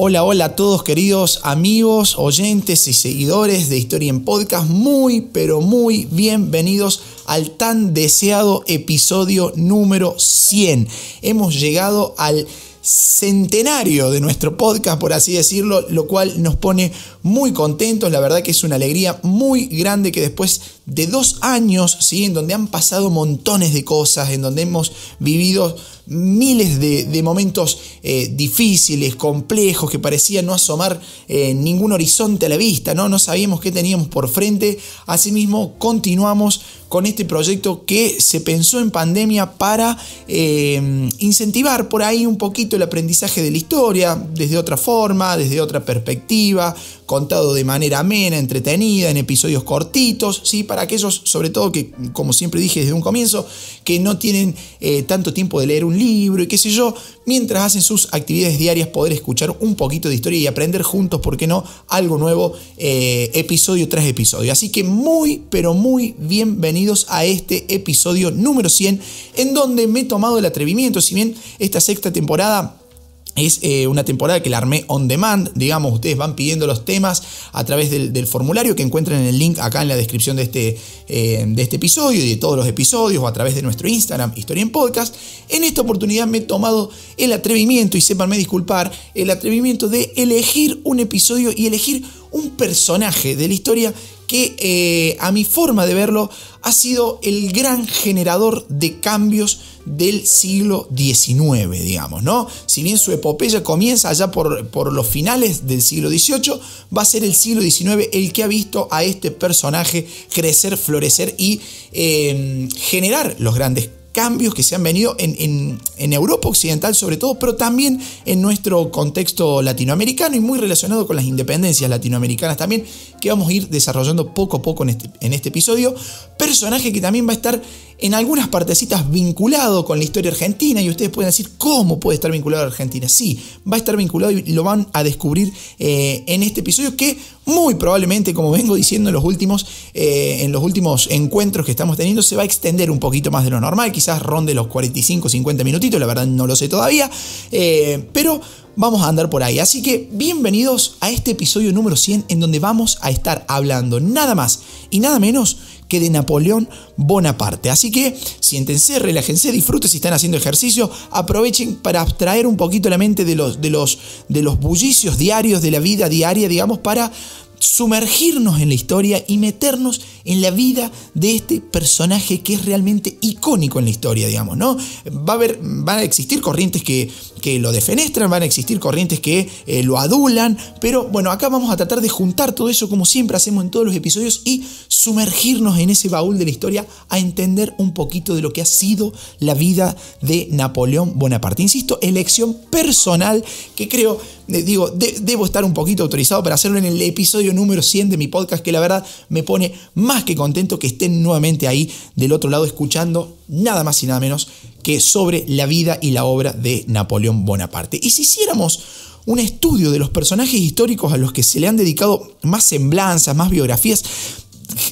Hola, hola a todos queridos amigos, oyentes y seguidores de Historia en Podcast. Muy, pero muy bienvenidos al tan deseado episodio número 100. Hemos llegado al centenario de nuestro podcast, por así decirlo, lo cual nos pone muy contentos. La verdad que es una alegría muy grande que después de dos años, en donde han pasado montones de cosas, en donde hemos vivido miles de, momentos eh, difíciles, complejos, que parecían no asomar eh, ningún horizonte a la vista, ¿no? no sabíamos qué teníamos por frente. Asimismo, continuamos con este proyecto que se pensó en pandemia para eh, incentivar por ahí un poquito el aprendizaje de la historia, desde otra forma, desde otra perspectiva, contado de manera amena, entretenida, en episodios cortitos, ¿sí? para aquellos, sobre todo, que, como siempre dije desde un comienzo, que no tienen eh, tanto tiempo de leer un libro y qué sé yo, mientras hacen sus actividades diarias, poder escuchar un poquito de historia y aprender juntos, ¿por qué no?, algo nuevo, eh, episodio tras episodio. Así que muy, pero muy bienvenidos a este episodio número 100, en donde me he tomado el atrevimiento, si bien esta sexta temporada es eh, una temporada que la armé on demand, digamos, ustedes van pidiendo los temas a través del, formulario que encuentran en el link acá en la descripción de este, eh, de este episodio y de todos los episodios o a través de nuestro Instagram, Historia en Podcast. En esta oportunidad me he tomado el atrevimiento, y sépanme disculpar, el atrevimiento de elegir un episodio y elegir un personaje de la historia que eh, a mi forma de verlo ha sido el gran generador de cambios del siglo XIX, digamos, ¿no? Si bien su epopeya comienza allá por, por los finales del siglo XVIII, va a ser el siglo XIX el que ha visto a este personaje crecer, florecer y eh, generar los grandes cambios que se han venido en, Europa Occidental sobre todo, pero también en nuestro contexto latinoamericano y muy relacionado con las independencias latinoamericanas también, que vamos a ir desarrollando poco a poco en este, en este episodio. Personaje que también va a estar en algunas partecitas vinculado con la historia argentina y ustedes pueden decir cómo puede estar vinculado a Argentina. Sí, va a estar vinculado y lo van a descubrir eh, en este episodio que muy probablemente, como vengo diciendo en los últimos, eh, en los últimos encuentros que estamos teniendo, se va a extender un poquito más de lo normal, quizás ronde los 45, 50 minutitos, la verdad no lo sé todavía, eh, pero vamos a andar por ahí. Así que bienvenidos a este episodio número 100 en donde vamos a estar hablando nada más y nada menos que de Napoleón Bonaparte. Así que siéntense, relájense, disfruten si están haciendo ejercicio, aprovechen para abstraer un poquito la mente de los, de los, de los bullicios diarios, de la vida diaria, digamos, para sumergirnos en la historia y meternos en la vida de este personaje que es realmente icónico en la historia, digamos, ¿no? Va a haber, van a existir corrientes que, lo defenestran, van a existir corrientes que eh, lo adulan, pero bueno, acá vamos a tratar de juntar todo eso como siempre hacemos en todos los episodios y sumergirnos en ese baúl de la historia a entender un poquito de lo que ha sido la vida de Napoleón Bonaparte. Insisto, elección personal que creo digo, debo estar un poquito autorizado para hacerlo en el episodio número 100 de mi podcast, que la verdad me pone más que contento que estén nuevamente ahí del otro lado escuchando nada más y nada menos que sobre la vida y la obra de Napoleón Bonaparte. Y si hiciéramos un estudio de los personajes históricos a los que se le han dedicado más semblanzas, más biografías,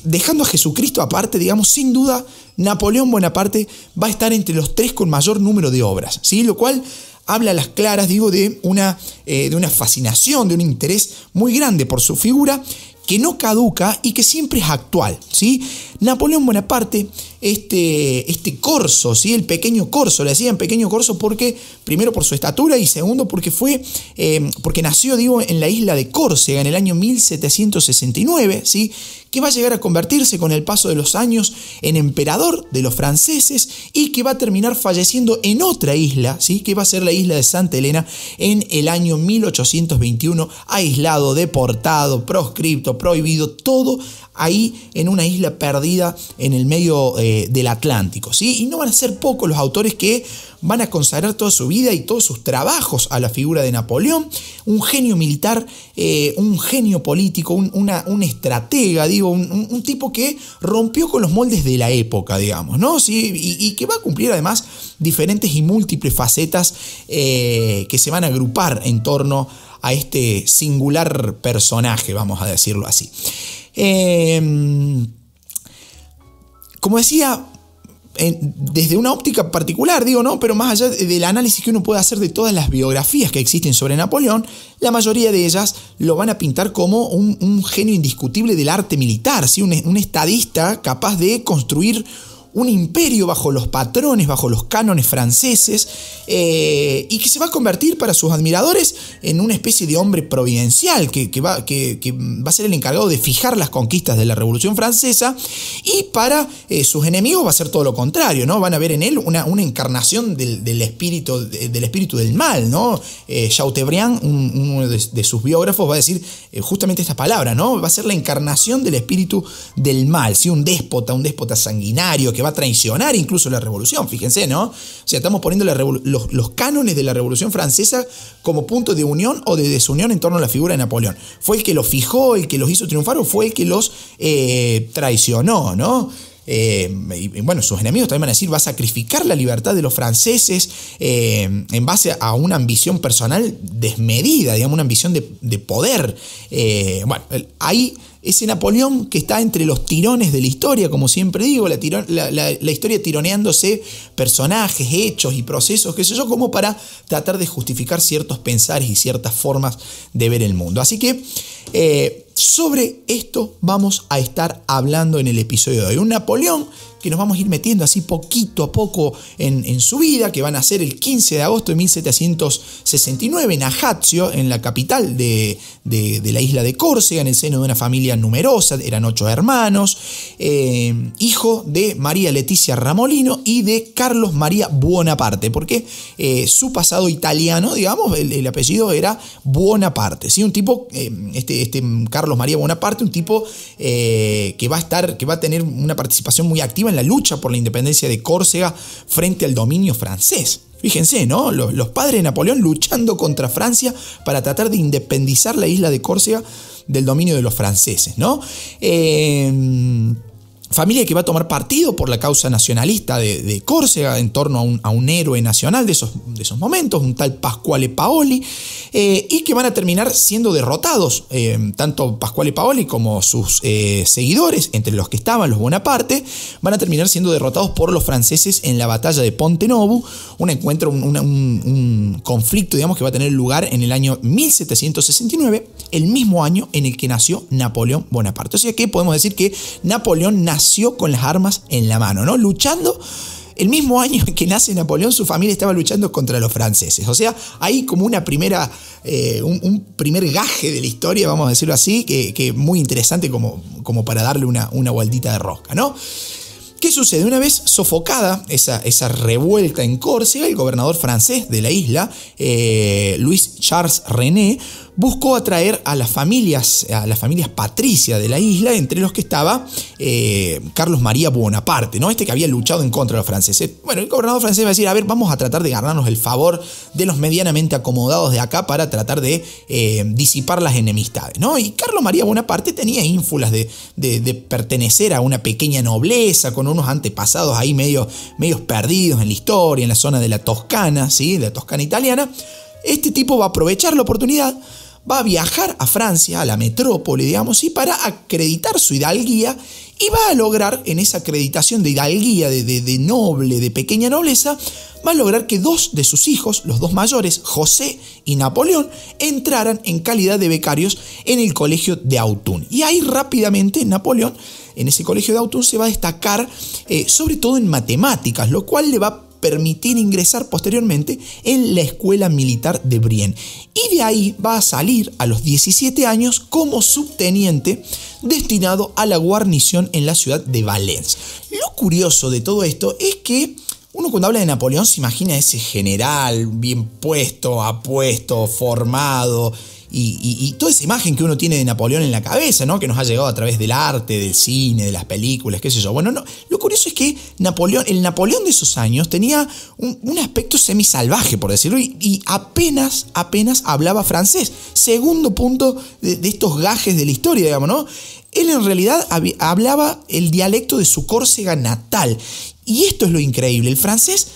dejando a Jesucristo aparte, digamos, sin duda, Napoleón Bonaparte va a estar entre los tres con mayor número de obras, ¿sí? Lo cual habla a las claras, digo, de una, eh, de una fascinación, de un interés muy grande por su figura que no caduca y que siempre es actual. ¿sí? Napoleón Bonaparte este, este corso, ¿sí? el pequeño corso, le decían pequeño corso porque, primero por su estatura y segundo porque fue, eh, porque nació, digo, en la isla de Córcega en el año 1769, ¿sí? que va a llegar a convertirse con el paso de los años en emperador de los franceses y que va a terminar falleciendo en otra isla, ¿sí? que va a ser la isla de Santa Elena en el año 1821, aislado, deportado, proscripto, prohibido, todo ahí en una isla perdida en el medio eh, del Atlántico. ¿sí? Y no van a ser pocos los autores que van a consagrar toda su vida y todos sus trabajos a la figura de Napoleón, un genio militar, eh, un genio político, un, una, estratega, digo, un, tipo que rompió con los moldes de la época, digamos, ¿no? Y, que va a cumplir además diferentes y múltiples facetas eh, que se van a agrupar en torno a este singular personaje, vamos a decirlo así. Em, como decía, desde una óptica particular, digo, ¿no? Pero más allá del análisis que uno puede hacer de todas las biografías que existen sobre Napoleón, la mayoría de ellas lo van a pintar como un, genio indiscutible del arte militar, ¿sí? un estadista capaz de construir un imperio bajo los patrones, bajo los cánones franceses, eh, y que se va a convertir para sus admiradores en una especie de hombre providencial que, va, que, va, a ser el encargado de fijar las conquistas de la Revolución Francesa, y para eh, sus enemigos va a ser todo lo contrario, ¿no? Van a ver en él una, encarnación del, espíritu, del espíritu del mal, ¿no? Eh, uno de, sus biógrafos, va a decir eh, justamente esta palabra, ¿no? Va a ser la encarnación del espíritu del mal, Un déspota, un déspota sanguinario que va a traicionar incluso la revolución, fíjense, ¿no? O sea, estamos poniendo los, cánones de la revolución francesa como punto de unión o de desunión en torno a la figura de Napoleón. ¿Fue el que los fijó, el que los hizo triunfar o fue el que los eh, traicionó, ¿no? Eh, y, bueno, sus enemigos también van a decir, va a sacrificar la libertad de los franceses eh, en base a una ambición personal desmedida, digamos, una ambición de, poder. bueno, ahí ese Napoleón que está entre los tirones de la historia, como siempre digo, la, historia tironeándose personajes, hechos y procesos, qué sé yo, como para tratar de justificar ciertos pensares y ciertas formas de ver el mundo. Así que eh, sobre esto vamos a estar hablando en el episodio de hoy. Un Napoleón nos vamos a ir metiendo así poquito a poco en, su vida, que van a ser el 15 de agosto de 1769 en Ajaccio, en la capital de, la isla de Córcega, en el seno de una familia numerosa, eran ocho hermanos, eh, hijo de María Leticia Ramolino y de Carlos María Buonaparte, porque eh, su pasado italiano, digamos, el, apellido era Buonaparte, ¿sí? un tipo, eh, este, este Carlos María Buonaparte, un tipo que va a estar, que va a tener una participación muy activa en la lucha por la independencia de Córcega frente al dominio francés. Fíjense, ¿no? Los, padres de Napoleón luchando contra Francia para tratar de independizar la isla de Córcega del dominio de los franceses, ¿no? Eh, familia que va a tomar partido por la causa nacionalista de, Córcega en torno a un, héroe nacional de esos, de esos, momentos, un tal Pasquale Paoli, eh, y que van a terminar siendo derrotados, eh, tanto Pasquale Paoli como sus eh, seguidores, entre los que estaban los Bonaparte, van a terminar siendo derrotados por los franceses en la batalla de Ponte Novo, un encuentro, un, conflicto, digamos, que va a tener lugar en el año 1769, el mismo año en el que nació Napoleón Bonaparte. O sea que podemos decir que Napoleón nació nació con las armas en la mano, ¿no? Luchando. El mismo año en que nace Napoleón, su familia estaba luchando contra los franceses. O sea, hay como una primera, eh, un, primer gaje de la historia, vamos a decirlo así, que, muy interesante como, como, para darle una, una de rosca, ¿no? ¿Qué sucede? Una vez sofocada esa, esa, revuelta en Córcega, el gobernador francés de la isla, eh, Luis Charles René, buscó atraer a las familias, a las familias patricias de la isla, entre los que estaba eh, Carlos María Bonaparte, ¿no? Este que había luchado en contra de los franceses. Bueno, el gobernador francés va a decir, a ver, vamos a tratar de ganarnos el favor de los medianamente acomodados de acá para tratar de eh, disipar las enemistades, ¿no? Y Carlos María Bonaparte tenía ínfulas de, pertenecer a una pequeña nobleza, con unos antepasados ahí medio, medios perdidos en la historia, en la zona de la Toscana, ¿sí? La Toscana italiana. Este tipo va a aprovechar la oportunidad va a viajar a Francia, a la metrópole, digamos, y para acreditar su hidalguía y va a lograr, en esa acreditación de hidalguía, de, de, noble, de pequeña nobleza, va a lograr que dos de sus hijos, los dos mayores, José y Napoleón, entraran en calidad de becarios en el colegio de Autun. Y ahí rápidamente Napoleón, en ese colegio de Autun, se va a destacar eh, sobre todo en matemáticas, lo cual le va a permitir ingresar posteriormente en la escuela militar de Brienne. Y de ahí va a salir a los 17 años como subteniente destinado a la guarnición en la ciudad de Valencia. Lo curioso de todo esto es que uno cuando habla de Napoleón se imagina ese general bien puesto, apuesto, formado, y, toda esa imagen que uno tiene de Napoleón en la cabeza, ¿no? Que nos ha llegado a través del arte, del cine, de las películas, qué sé yo. Bueno, no, lo curioso es que Napoleón, el Napoleón de esos años tenía un, aspecto semisalvaje, por decirlo, y, apenas, apenas hablaba francés. Segundo punto de, de estos gajes de la historia, digamos, ¿no? Él en realidad hablaba el dialecto de su Córcega natal. Y esto es lo increíble, el francés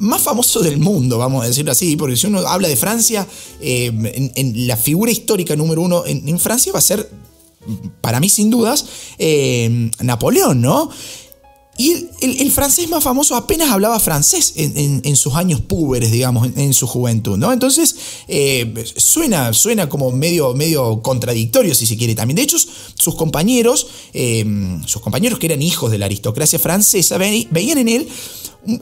más famoso del mundo, vamos a decirlo así, porque si uno habla de Francia, eh, la figura histórica número uno en, Francia va a ser, para mí sin dudas, eh, Napoleón, ¿no? Y el, francés más famoso apenas hablaba francés en, sus años púberes, digamos, en, su juventud, ¿no? Entonces, eh, suena, suena como medio, medio contradictorio, si se quiere también. De hecho, sus compañeros, sus compañeros que eran hijos de la aristocracia francesa, veían en él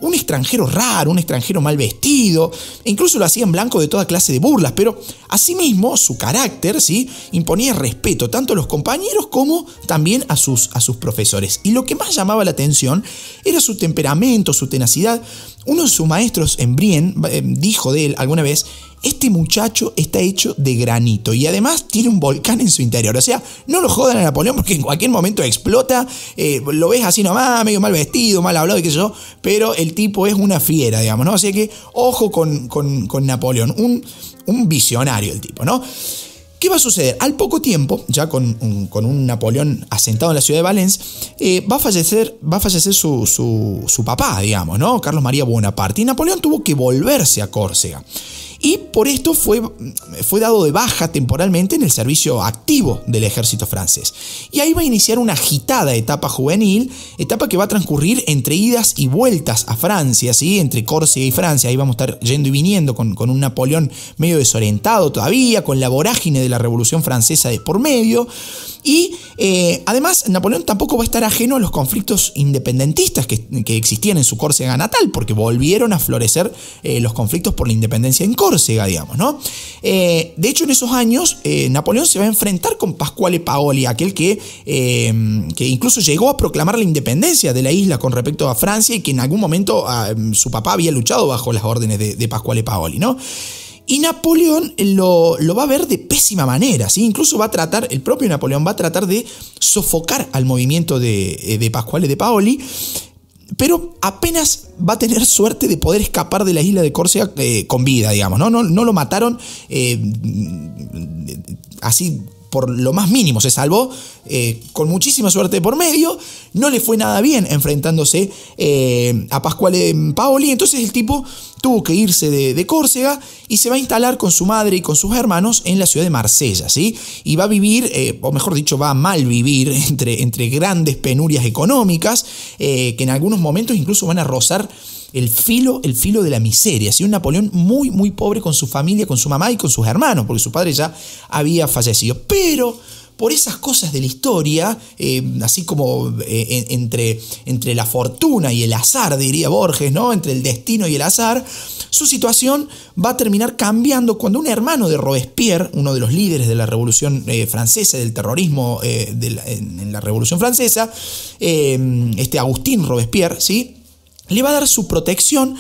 un, extranjero raro, un extranjero mal vestido, e incluso lo hacían blanco de toda clase de burlas, pero asimismo su carácter ¿sí? imponía respeto tanto a los compañeros como también a sus, a sus profesores. Y lo que más llamaba la atención era su temperamento, su tenacidad, uno de sus maestros en Brienne em, dijo de él alguna vez, este muchacho está hecho de granito y además tiene un volcán en su interior. O sea, no lo jodan a Napoleón porque en cualquier momento explota. Eh, lo ves así nomás, medio mal vestido, mal hablado y qué sé yo. Pero el tipo es una fiera, digamos, ¿no? Así que ojo con, Napoleón. Un, un visionario el tipo, ¿no? ¿Qué va a suceder? Al poco tiempo, ya con un, Napoleón asentado en la ciudad de Valencia, eh, va a fallecer, va a fallecer su, su, su papá, digamos, ¿no? Carlos María Bonaparte. Y Napoleón tuvo que volverse a Córcega y por esto fue, fue dado de baja temporalmente en el servicio activo del ejército francés. Y ahí va a iniciar una agitada etapa juvenil, etapa que va a transcurrir entre idas y vueltas a Francia, ¿sí? entre Córcega y Francia, ahí vamos a estar yendo y viniendo con, un Napoleón medio desorientado todavía, con la vorágine de la Revolución Francesa de por medio, y eh, además Napoleón tampoco va a estar ajeno a los conflictos independentistas que, existían en su Córcega natal, porque volvieron a florecer eh, los conflictos por la independencia en Córcega. ¿no? Eh, de hecho, en esos años, eh, Napoleón se va a enfrentar con Pascuale Paoli, aquel que, eh, que, incluso llegó a proclamar la independencia de la isla con respecto a Francia y que en algún momento ah, su papá había luchado bajo las órdenes de, de Pascuale Paoli, ¿no? Y Napoleón lo, va a ver de pésima manera, ¿sí? Incluso va a tratar, el propio Napoleón va a tratar de sofocar al movimiento de, de Pascuale de Paoli, pero apenas va a tener suerte de poder escapar de la isla de Córcega eh, con vida, digamos, ¿no? No, no lo mataron eh, así por lo más mínimo, se salvó eh, con muchísima suerte por medio, no le fue nada bien enfrentándose eh, a Pascual eh, Paoli, entonces el tipo tuvo que irse de, Córcega y se va a instalar con su madre y con sus hermanos en la ciudad de Marsella, ¿sí? Y va a vivir, o mejor dicho, va a mal vivir entre, entre grandes penurias económicas, que en algunos momentos incluso van a rozar el filo, el filo de la miseria. sido Un Napoleón muy, muy pobre con su familia, con su mamá y con sus hermanos, porque su padre ya había fallecido. Pero por esas cosas de la historia, eh, así como eh, entre, entre la fortuna y el azar, diría Borges, ¿no? Entre el destino y el azar, su situación va a terminar cambiando cuando un hermano de Robespierre, uno de los líderes de la Revolución eh, Francesa, del terrorismo en, la Revolución Francesa, este Agustín Robespierre, ¿sí? Le va a dar su protección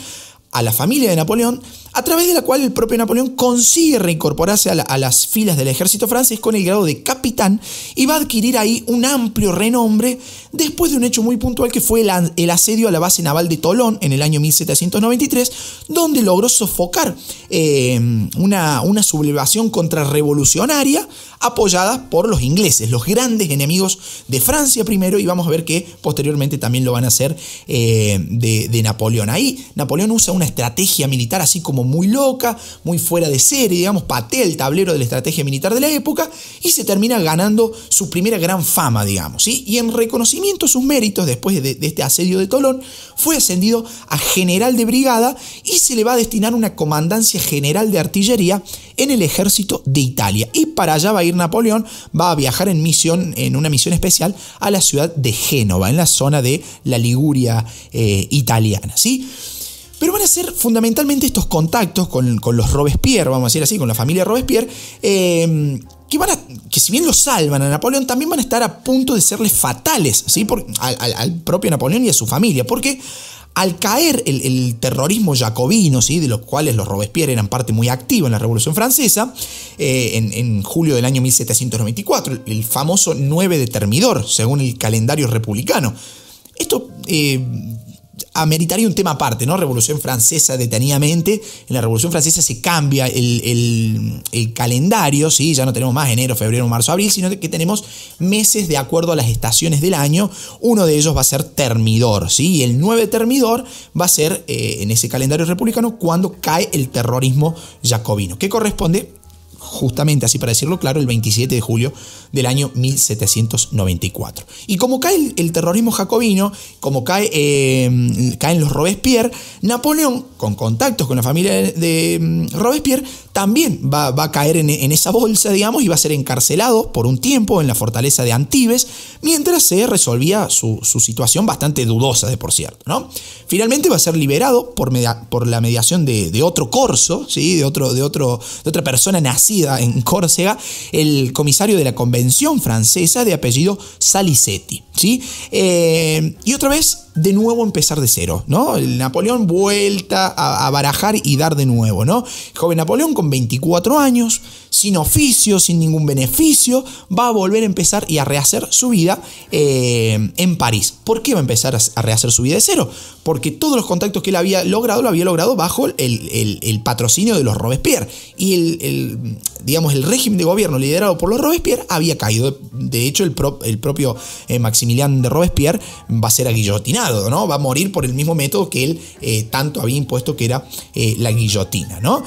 a la familia de Napoleón a través de la cual el propio Napoleón consigue reincorporarse a, las filas del ejército francés con el grado de capitán y va a adquirir ahí un amplio renombre después de un hecho muy puntual que fue el, asedio a la base naval de Tolón en el año 1793, donde logró sofocar eh, una, una sublevación contrarrevolucionaria apoyada por los ingleses, los grandes enemigos de Francia primero y vamos a ver que posteriormente también lo van a hacer eh, de, de Napoleón. Ahí Napoleón usa una estrategia militar así como muy loca, muy fuera de serie, digamos, patea el tablero de la estrategia militar de la época y se termina ganando su primera gran fama, digamos. ¿sí? Y en reconocimiento a sus méritos, después de, este asedio de Tolón, fue ascendido a general de brigada y se le va a destinar una comandancia general de artillería en el ejército de Italia. Y para allá va a ir Napoleón, va a viajar en misión, en una misión especial, a la ciudad de Génova, en la zona de la Liguria eh, italiana. ¿sí? Pero van a ser fundamentalmente estos contactos con, los Robespierre, vamos a decir así, con la familia Robespierre, em, que, van a, que si bien lo salvan a Napoleón, también van a estar a punto de serles fatales ¿sí? Por, al, propio Napoleón y a su familia, porque al caer el, terrorismo jacobino, ¿sí? de los cuales los Robespierre eran parte muy activa en la Revolución Francesa, eh, en, julio del año 1794, el famoso 9 de Termidor, según el calendario republicano. Esto eh, ameritaría un tema aparte, ¿no? Revolución Francesa detenidamente. En la Revolución Francesa se cambia el, calendario, ¿sí? Ya no tenemos más enero, febrero, marzo, abril, sino que tenemos meses de acuerdo a las estaciones del año. Uno de ellos va a ser Termidor, ¿sí? Y el 9 Termidor va a ser eh, en ese calendario republicano cuando cae el terrorismo jacobino, que corresponde justamente así para decirlo claro, el 27 de julio del año 1794. Y como cae el, terrorismo jacobino, como cae, em, caen los Robespierre, Napoleón, con contactos con la familia de, mm, Robespierre, también va, a caer en, esa bolsa, digamos, y va a ser encarcelado por un tiempo en la fortaleza de Antibes, mientras se resolvía su, situación bastante dudosa, de por cierto. ¿no? Finalmente va a ser liberado por, por la mediación de, de otro corso, ¿sí? de, otro, de, otro, de otra persona nacida en Córcega el comisario de la Convención Francesa de apellido Salicetti. ¿sí? Eh, y otra vez, de nuevo empezar de cero, ¿no? El Napoleón vuelta a, barajar y dar de nuevo, ¿no? joven Napoleón con 24 años, sin oficio, sin ningún beneficio, va a volver a empezar y a rehacer su vida eh, en París. ¿Por qué va a empezar a, rehacer su vida de cero? Porque todos los contactos que él había logrado, lo había logrado bajo el patrocinio de los Robespierre. Y el, digamos, el régimen de gobierno liderado por los Robespierre había caído. De hecho, el, el propio eh, Maximiliano de Robespierre va a ser aguillotinado, ¿no? Va a morir por el mismo método que él eh, tanto había impuesto, que era eh, la guillotina, ¿no?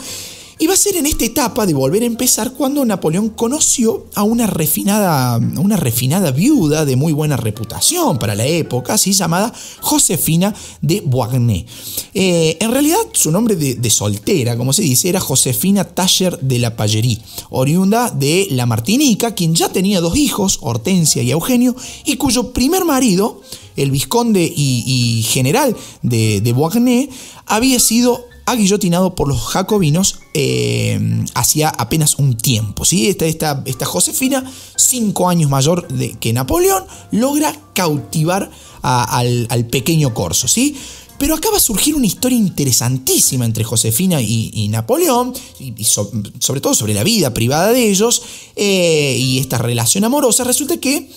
Y va a ser en esta etapa de volver a empezar cuando Napoleón conoció a una refinada, una refinada viuda de muy buena reputación para la época, así llamada Josefina de Boigné. Eh, en realidad, su nombre de, soltera, como se dice, era Josefina Taller de la Pallerie, oriunda de La Martinica, quien ya tenía dos hijos, Hortensia y Eugenio, y cuyo primer marido, el vizconde y, general de, de había sido guillotinado por los jacobinos eh, hacía apenas un tiempo. ¿sí? Esta, Josefina, cinco años mayor de, que Napoleón, logra cautivar al, pequeño corso. ¿sí? Pero acaba a surgir una historia interesantísima entre Josefina y, Napoleón, y, sobre todo sobre la vida privada de ellos eh, y esta relación amorosa. Resulta que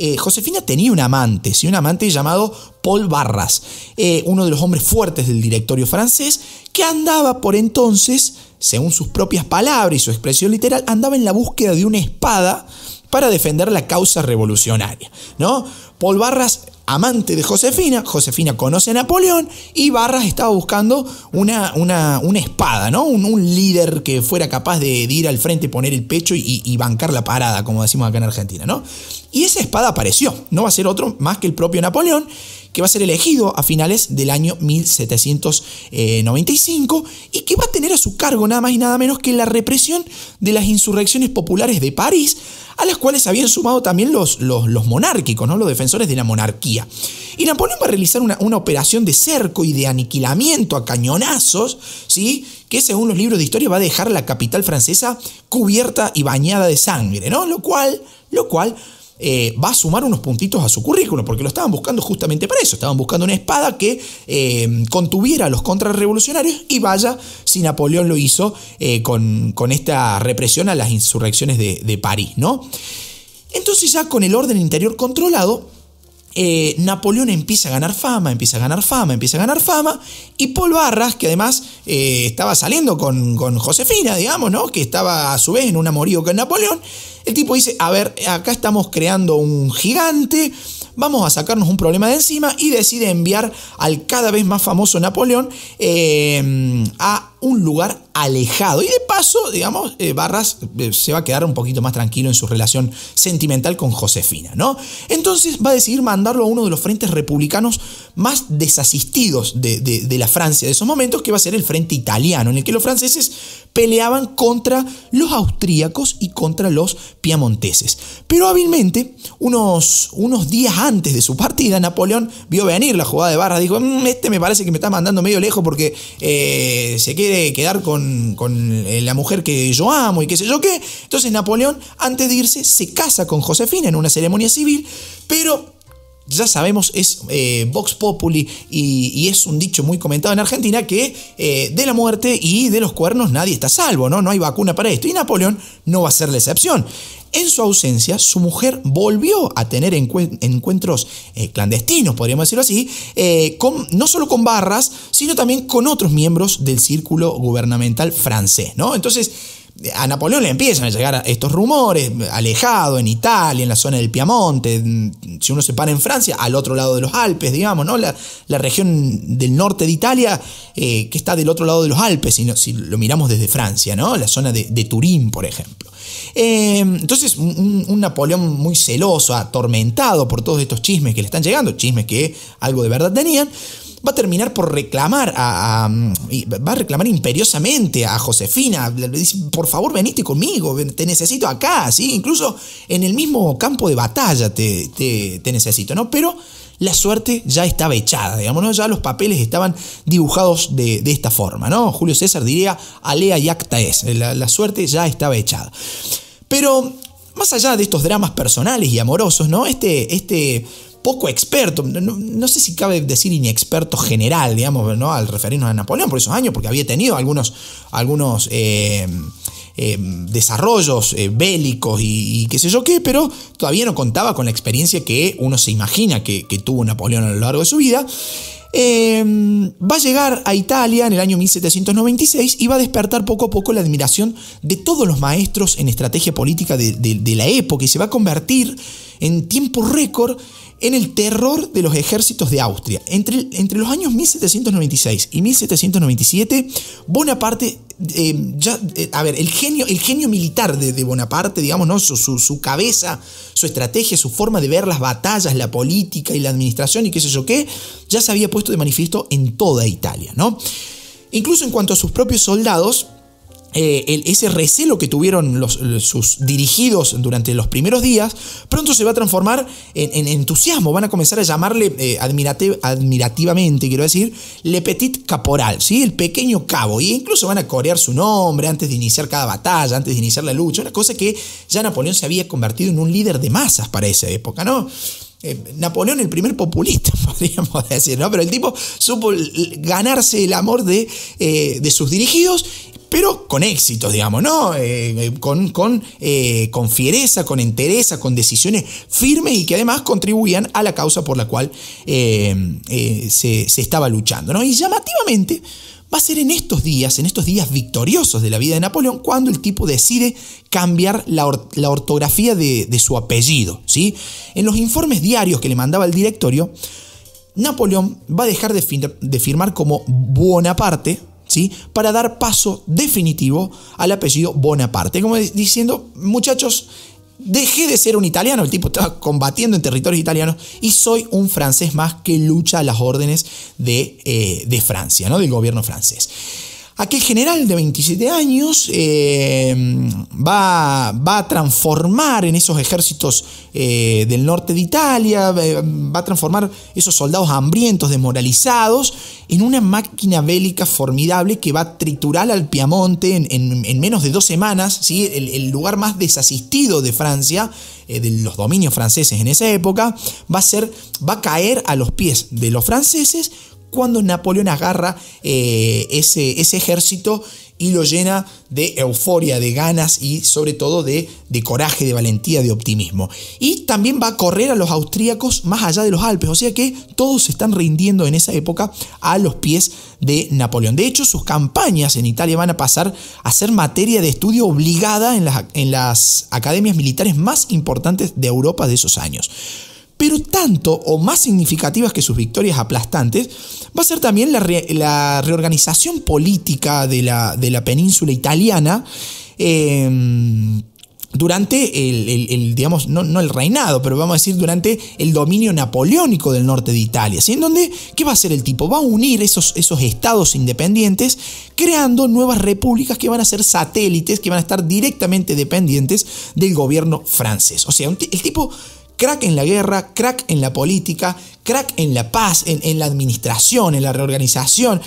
eh, Josefina tenía un amante, ¿sí? un amante llamado Paul Barras, eh, uno de los hombres fuertes del directorio francés, que andaba por entonces, según sus propias palabras y su expresión literal, andaba en la búsqueda de una espada para defender la causa revolucionaria, ¿no? Paul Barras, amante de Josefina, Josefina conoce a Napoleón y Barras estaba buscando una, una, espada, ¿no? Un, líder que fuera capaz de, ir al frente, poner el pecho y, y, bancar la parada, como decimos acá en Argentina, ¿no? Y esa espada apareció, no va a ser otro más que el propio Napoleón que va a ser elegido a finales del año 1795 eh, y que va a tener a su cargo nada más y nada menos que la represión de las insurrecciones populares de París, a las cuales habían sumado también los, los, monárquicos, ¿no? los defensores de la monarquía. Y Napoleón va a realizar una, una operación de cerco y de aniquilamiento a cañonazos, ¿sí? que según los libros de historia va a dejar la capital francesa cubierta y bañada de sangre, ¿no? Lo cual, lo cual eh, va a sumar unos puntitos a su currículum, porque lo estaban buscando justamente para eso, estaban buscando una espada que eh, contuviera a los contrarrevolucionarios y vaya si Napoleón lo hizo eh, con, esta represión a las insurrecciones de, París, ¿no? Entonces ya con el orden interior controlado, Napoleón empieza a ganar fama, empieza a ganar fama, empieza a ganar fama, y Paul Barras, que además estaba saliendo con, con, Josefina, digamos, ¿no? Que estaba a su vez en un amorío con Napoleón, el tipo dice, a ver, acá estamos creando un gigante, vamos a sacarnos un problema de encima y decide enviar al cada vez más famoso Napoleón eh, a un lugar alejado. Y de paso, digamos, eh, Barras eh, se va a quedar un poquito más tranquilo en su relación sentimental con Josefina, ¿no? Entonces va a decidir mandarlo a uno de los frentes republicanos más desasistidos de, de, la Francia de esos momentos, que va a ser el frente italiano, en el que los franceses peleaban contra los austríacos y contra los piamonteses. Pero hábilmente, unos, unos días antes de su partida, Napoleón vio venir la jugada de barra. dijo, mm, este me parece que me está mandando medio lejos porque eh, se quiere quedar con, con eh, la mujer que yo amo y qué sé yo qué. Entonces Napoleón, antes de irse, se casa con Josefina en una ceremonia civil, pero ya sabemos, es eh, Vox Populi y, es un dicho muy comentado en Argentina que eh, de la muerte y de los cuernos nadie está salvo, ¿no? No hay vacuna para esto. Y Napoleón no va a ser la excepción. En su ausencia, su mujer volvió a tener encuentros eh, clandestinos, podríamos decirlo así, no solo con barras, sino también con otros miembros del círculo gubernamental francés, ¿no? Entonces, a Napoleón le empiezan a llegar estos rumores, alejado en Italia, en la zona del Piamonte, si uno se para en Francia, al otro lado de los Alpes, digamos, ¿no? La, región del norte de Italia, eh, que está del otro lado de los Alpes, si, lo miramos desde Francia, ¿no? La zona de, Turín, por ejemplo. Eh, entonces, un, Napoleón muy celoso, atormentado por todos estos chismes que le están llegando, chismes que algo de verdad tenían, va a terminar por reclamar a, va a reclamar imperiosamente a Josefina. por favor, venite conmigo, te necesito acá, Incluso en el mismo campo de batalla te, necesito, ¿no? Pero la suerte ya estaba echada, digamos, ya los papeles estaban dibujados de, esta forma, ¿no? Julio César diría, alea y acta es, la, suerte ya estaba echada. Pero más allá de estos dramas personales y amorosos, ¿no? Este, este poco experto, no, sé si cabe decir inexperto general, digamos, al referirnos a Napoleón por esos años, porque había tenido algunos, algunos eh, eh, desarrollos eh, bélicos y, qué sé yo qué, pero todavía no contaba con la experiencia que uno se imagina que, tuvo Napoleón a lo largo de su vida. va a llegar a Italia en el año 1796 y va a despertar poco a poco la admiración de todos los maestros en estrategia política de la época y se va a convertir en tiempo récord en el terror de los ejércitos de Austria. Entre, entre los años 1796 y 1797, Bonaparte, eh, ya, eh, a ver, el genio, el genio militar de, Bonaparte, digamos, Su, su, cabeza, su estrategia, su forma de ver las batallas, la política y la administración y qué sé yo qué, ya se había puesto de manifiesto en toda Italia, ¿no? Incluso en cuanto a sus propios soldados, eh, ese recelo que tuvieron sus dirigidos durante los primeros días, pronto se va a transformar en, entusiasmo. Van a comenzar a llamarle eh, admirativamente, quiero decir, Le Petit Caporal, ¿sí? el pequeño cabo. Y incluso van a corear su nombre antes de iniciar cada batalla, antes de iniciar la lucha. Una cosa que ya Napoleón se había convertido en un líder de masas para esa época, ¿no? Eh, Napoleón el primer populista, podríamos decir, ¿no? Pero el tipo supo ganarse el amor de, de sus dirigidos, pero con éxitos, digamos, ¿no? Eh, eh, con, eh, con, fiereza, con entereza, con decisiones firmes y que además contribuían a la causa por la cual se, estaba luchando, ¿no? Y llamativamente va a ser en estos días, en estos días victoriosos de la vida de Napoleón, cuando el tipo decide cambiar la, ortografía de, su apellido, ¿sí? En los informes diarios que le mandaba el directorio, Napoleón va a dejar de, firmar como Buonaparte para dar paso definitivo al apellido Bonaparte. Como diciendo, muchachos, dejé de ser un italiano, el tipo estaba combatiendo en territorios italianos, y soy un francés más que lucha a las órdenes de, eh, de Francia, ¿no? del gobierno francés. Aquel general de 27 años eh, va, a transformar en esos ejércitos eh, del norte de Italia, va a transformar esos soldados hambrientos, desmoralizados, en una máquina bélica formidable que va a triturar al Piamonte en, menos de dos semanas, ¿sí? el, lugar más desasistido de Francia, eh, de los dominios franceses en esa época, va a, ser, va a caer a los pies de los franceses cuando Napoleón agarra eh, ese, ese ejército y lo llena de euforia, de ganas y sobre todo de, de, coraje, de valentía, de optimismo. Y también va a correr a los austríacos más allá de los Alpes, o sea que todos se están rindiendo en esa época a los pies de Napoleón. De hecho, sus campañas en Italia van a pasar a ser materia de estudio obligada en las, en las academias militares más importantes de Europa de esos años pero tanto o más significativas que sus victorias aplastantes va a ser también la, reorganización política de la, de la península italiana. Em, durante el, digamos, no, el reinado, pero vamos a decir durante el dominio napoleónico del norte de Italia, En donde, ¿qué va a hacer el tipo? Va a unir esos, esos estados independientes creando nuevas repúblicas que van a ser satélites, que van a estar directamente dependientes del gobierno francés. O sea, el tipo crack en la guerra, crack en la política, crack en la paz, en, la administración, en la reorganización.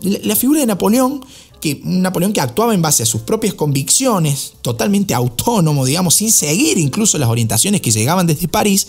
La, figura de Napoleón que Napoleón que actuaba en base a sus propias convicciones, totalmente autónomo, digamos, sin seguir incluso las orientaciones que llegaban desde París,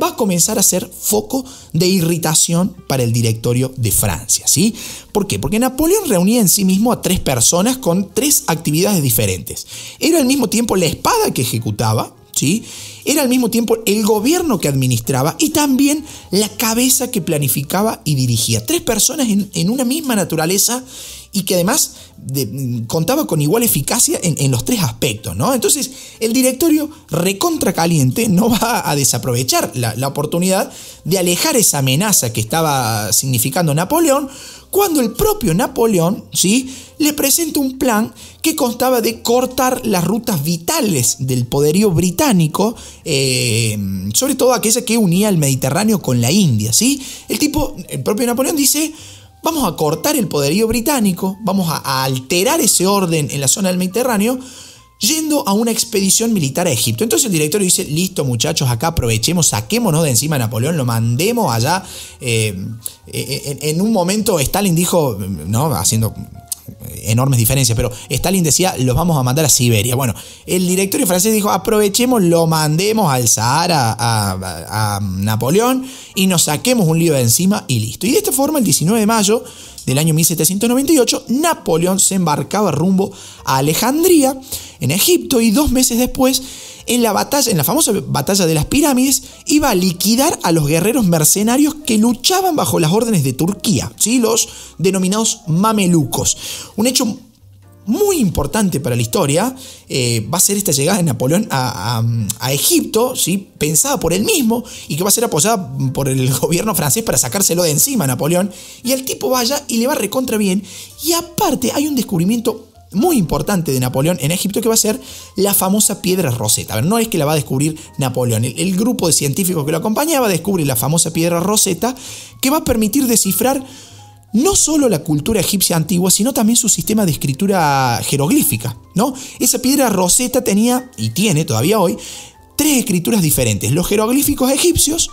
va a comenzar a ser foco de irritación para el directorio de Francia, ¿sí? ¿Por qué? Porque Napoleón reunía en sí mismo a tres personas con tres actividades diferentes. Era al mismo tiempo la espada que ejecutaba, ¿sí? Era al mismo tiempo el gobierno que administraba y también la cabeza que planificaba y dirigía. Tres personas en, una misma naturaleza y que además mm, contaba con igual eficacia en, los tres aspectos, ¿no? Entonces, el directorio recontra caliente no va a desaprovechar la, oportunidad de alejar esa amenaza que estaba significando Napoleón cuando el propio Napoleón ¿sí? le presenta un plan que constaba de cortar las rutas vitales del poderío británico, eh, sobre todo aquella que unía el Mediterráneo con la India. ¿sí? El tipo, el propio Napoleón dice, vamos a cortar el poderío británico, vamos a, alterar ese orden en la zona del Mediterráneo, yendo a una expedición militar a Egipto. Entonces el director dice, listo muchachos, acá aprovechemos, saquémonos de encima a Napoleón, lo mandemos allá. Eh, eh, en, un momento Stalin dijo, no, haciendo enormes diferencias, pero Stalin decía, los vamos a mandar a Siberia. Bueno, el directorio francés dijo, aprovechemos, lo mandemos al Sahara, a, Napoleón, y nos saquemos un lío de encima y listo. Y de esta forma, el 19 de mayo del año 1798, Napoleón se embarcaba rumbo a Alejandría, en Egipto, y dos meses después en la batalla, en la famosa batalla de las pirámides, iba a liquidar a los guerreros mercenarios que luchaban bajo las órdenes de Turquía, ¿sí? los denominados mamelucos. Un hecho muy importante para la historia eh, va a ser esta llegada de Napoleón a, Egipto, ¿sí? pensada por él mismo y que va a ser apoyada por el gobierno francés para sacárselo de encima a Napoleón. Y el tipo vaya y le va recontra bien. Y aparte hay un descubrimiento muy importante de Napoleón en Egipto que va a ser la famosa piedra roseta no es que la va a descubrir Napoleón, el, grupo de científicos que lo acompañaba descubre la famosa piedra roseta que va a permitir descifrar no solo la cultura egipcia antigua, sino también su sistema de escritura jeroglífica, ¿no? Esa piedra roseta tenía, y tiene todavía hoy, tres escrituras diferentes, los jeroglíficos egipcios,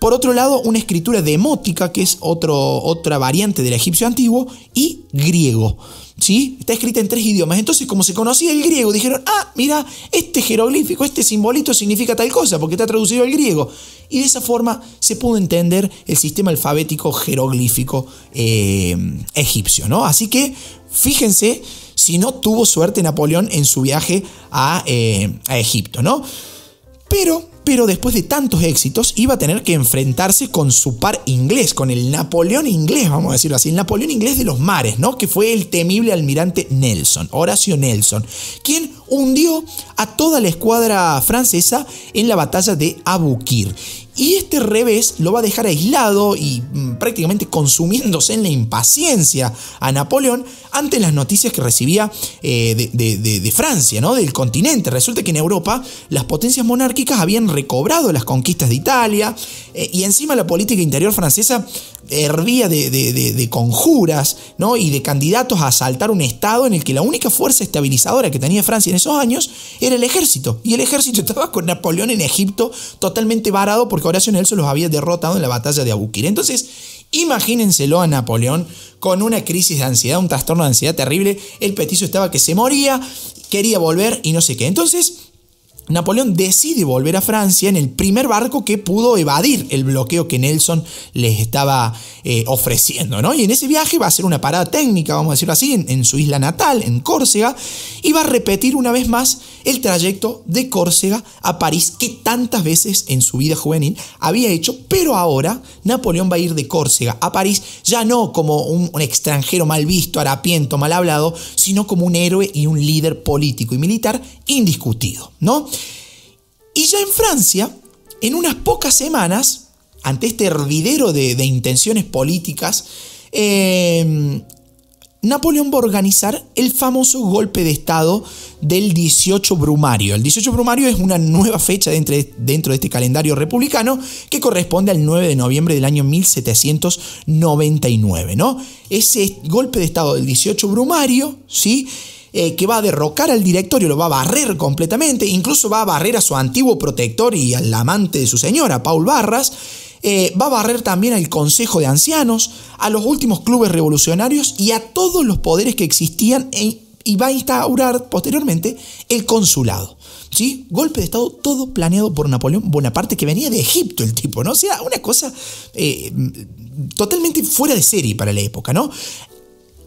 por otro lado, una escritura demótica, que es otra variante del egipcio antiguo, y griego. ¿sí? Está escrita en tres idiomas. Entonces, como se conocía el griego, dijeron, ah, mira, este jeroglífico, este simbolito significa tal cosa, porque está traducido al griego. Y de esa forma se pudo entender el sistema alfabético jeroglífico eh, egipcio. ¿no? Así que, fíjense si no tuvo suerte Napoleón en su viaje a, eh, a Egipto. ¿no? Pero pero después de tantos éxitos iba a tener que enfrentarse con su par inglés, con el Napoleón inglés, vamos a decirlo así, el Napoleón inglés de los mares, ¿no? Que fue el temible almirante Nelson, Horacio Nelson, quien hundió a toda la escuadra francesa en la batalla de Abukir. Y este revés lo va a dejar aislado y mm, prácticamente consumiéndose en la impaciencia a Napoleón ante las noticias que recibía eh, de, de, Francia, ¿no? del continente. Resulta que en Europa las potencias monárquicas habían recobrado las conquistas de Italia, eh, y encima la política interior francesa hervía de, conjuras ¿no? y de candidatos a asaltar un Estado en el que la única fuerza estabilizadora que tenía Francia en esos años era el ejército. Y el ejército estaba con Napoleón en Egipto totalmente varado porque Horacio Nelson los había derrotado en la batalla de Abukir. Entonces, imagínenselo a Napoleón con una crisis de ansiedad, un trastorno de ansiedad terrible. El petiso estaba que se moría, quería volver y no sé qué. Entonces, Napoleón decide volver a Francia en el primer barco que pudo evadir el bloqueo que Nelson les estaba eh, ofreciendo, ¿no? Y en ese viaje va a hacer una parada técnica, vamos a decirlo así, en, su isla natal, en Córcega, y va a repetir una vez más el trayecto de Córcega a París que tantas veces en su vida juvenil había hecho, pero ahora Napoleón va a ir de Córcega a París, ya no como un, un extranjero mal visto, harapiento, mal hablado, sino como un héroe y un líder político y militar indiscutido, ¿no? Y ya en Francia, en unas pocas semanas, ante este hervidero de, intenciones políticas, em, Napoleón va a organizar el famoso golpe de Estado del 18 Brumario. El 18 Brumario es una nueva fecha dentro de este calendario republicano que corresponde al 9 de noviembre del año 1799, ¿no? Ese golpe de Estado del 18 Brumario, ¿sí? Eh, que va a derrocar al directorio, lo va a barrer completamente, incluso va a barrer a su antiguo protector y al amante de su señora, Paul Barras, eh, va a barrer también al Consejo de Ancianos, a los últimos clubes revolucionarios y a todos los poderes que existían e, y va a instaurar posteriormente el consulado. ¿Sí? Golpe de Estado todo planeado por Napoleón Bonaparte que venía de Egipto el tipo, ¿no? O sea, una cosa eh, totalmente fuera de serie para la época, ¿no?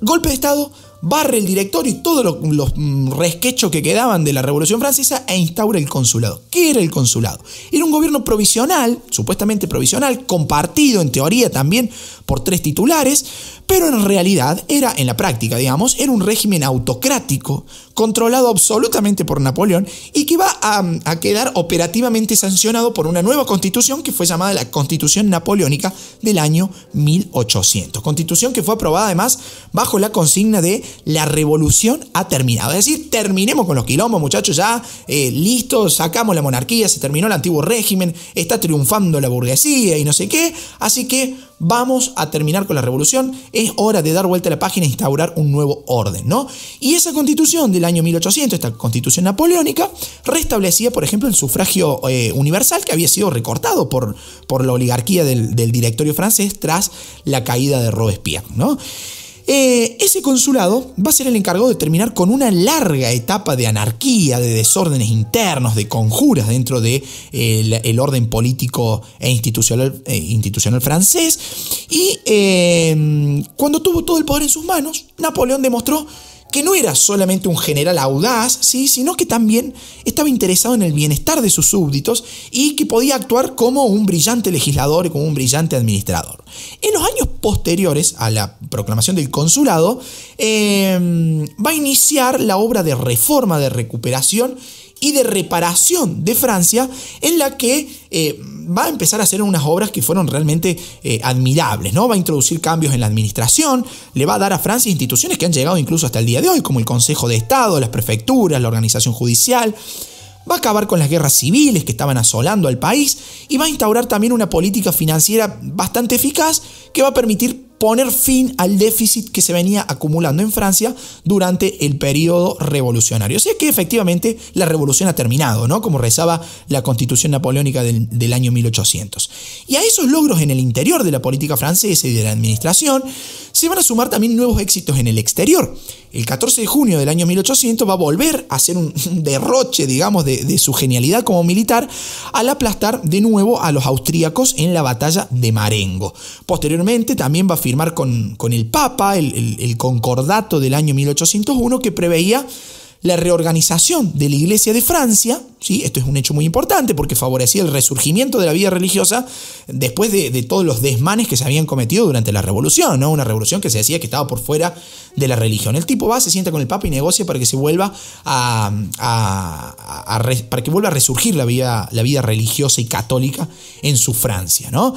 Golpe de Estado barre el director y todos los, mm, resquechos que quedaban de la Revolución Francesa e instaura el consulado. ¿Qué era el consulado? Era un gobierno provisional, supuestamente provisional, compartido en teoría también por tres titulares, pero en realidad era, en la práctica, digamos, era un régimen autocrático, controlado absolutamente por Napoleón y que iba a quedar operativamente sancionado por una nueva constitución que fue llamada la Constitución Napoleónica del año 1800. Constitución que fue aprobada además bajo la consigna de la revolución ha terminado. Es decir, terminemos con los quilombos, muchachos, ya listo, eh, listos, sacamos la monarquía, se terminó el antiguo régimen, está triunfando la burguesía y no sé qué. Así que vamos a terminar con la revolución, es hora de dar vuelta a la página e instaurar un nuevo orden, ¿no? Y esa constitución del año 1800, esta constitución napoleónica, restablecía, por ejemplo, el sufragio eh, universal que había sido recortado por, por la oligarquía del, del directorio francés tras la caída de Robespierre, ¿no? Eh, ese consulado va a ser el encargado de terminar con una larga etapa de anarquía, de desórdenes internos, de conjuras dentro del de, eh, el, orden político e institucional, eh, francés. Y cuando tuvo todo el poder en sus manos, Napoleón demostró que no era solamente un general audaz, ¿sí? sino que también estaba interesado en el bienestar de sus súbditos y que podía actuar como un brillante legislador y como un brillante administrador. En los años posteriores a la proclamación del consulado, eh, va a iniciar la obra de reforma, de recuperación y de reparación de Francia, en la que eh, va a empezar a hacer unas obras que fueron realmente eh, admirables, ¿no? Va a introducir cambios en la administración, le va a dar a Francia instituciones que han llegado incluso hasta el día de hoy, como el Consejo de Estado, las prefecturas, la organización judicial. Va a acabar con las guerras civiles que estaban asolando al país y va a instaurar también una política financiera bastante eficaz que va a permitir poner fin al déficit que se venía acumulando en Francia durante el periodo revolucionario. O sea que efectivamente la revolución ha terminado, ¿no? Como rezaba la constitución napoleónica del, del año 1800. Y a esos logros en el interior de la política francesa y de la administración se van a sumar también nuevos éxitos en el exterior el 14 de junio del año 1800 va a volver a hacer un derroche, digamos, de, su genialidad como militar al aplastar de nuevo a los austríacos en la batalla de Marengo. Posteriormente también va a firmar con, el Papa el, el concordato del año 1801 que preveía la reorganización de la Iglesia de Francia, ¿sí? esto es un hecho muy importante porque favorecía el resurgimiento de la vida religiosa después de, todos los desmanes que se habían cometido durante la revolución, ¿no? una revolución que se decía que estaba por fuera de la religión. El tipo va, se sienta con el Papa y negocia para que se vuelva a, para que vuelva a resurgir la vida, la vida religiosa y católica en su Francia. ¿no?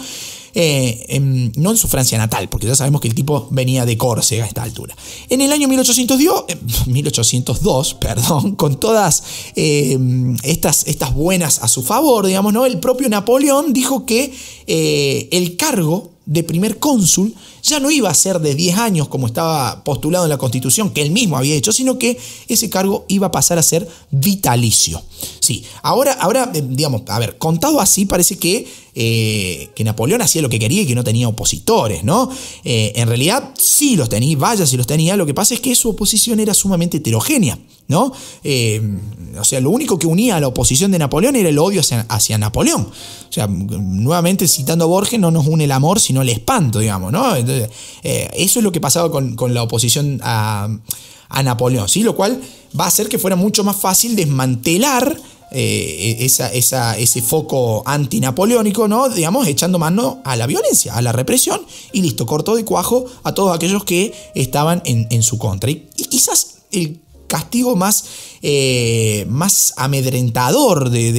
Eh, en, no en su Francia natal, porque ya sabemos que el tipo venía de Córcega a esta altura. En el año 1802, eh, perdón, con todas eh, estas, estas, buenas a su favor, digamos, ¿no? el propio Napoleón dijo que el cargo de primer cónsul ya no iba a ser de 10 años como estaba postulado en la constitución que él mismo había hecho, sino que ese cargo iba a pasar a ser vitalicio. Sí, ahora, ahora digamos, a ver, contado así parece que eh, que Napoleón hacía lo que quería y que no tenía opositores, ¿no? Eh, en realidad sí los tenía, vaya si los tenía, lo que pasa es que su oposición era sumamente heterogénea, ¿no? Eh, o sea, lo único que unía a la oposición de Napoleón era el odio hacia, Napoleón. O sea, nuevamente citando a Borges, no nos une el amor, sino el espanto, digamos, ¿no? Entonces, eso es lo que pasaba con, con la oposición a, a Napoleón, ¿sí? Lo cual va a hacer que fuera mucho más fácil desmantelar eh, e-, ese foco antinapoleónico, ¿no? Digamos, echando mano a la violencia, a la represión, y listo, cortó de cuajo a todos aquellos que estaban en, su contra. Y, quizás el castigo más, eh, amedrentador de,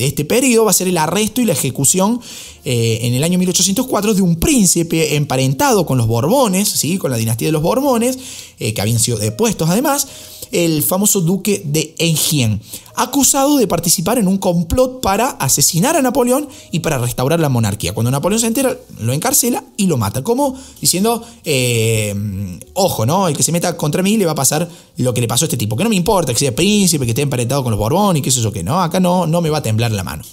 este periodo va a ser el arresto y la ejecución eh, en el año 1804 de un príncipe emparentado con los Borbones, ¿sí? con la dinastía de los Borbones, que habían sido depuestos además el famoso duque de Enghien, acusado de participar en un complot para asesinar a Napoleón y para restaurar la monarquía. Cuando Napoleón se entera, lo encarcela y lo mata, como diciendo, eh, ojo, ¿no? El que se meta contra mí le va a pasar lo que le pasó a este tipo, que no me importa que sea príncipe, que esté emparentado con los Borbón y qué sé yo qué, ¿no? Acá no, no me va a temblar la mano.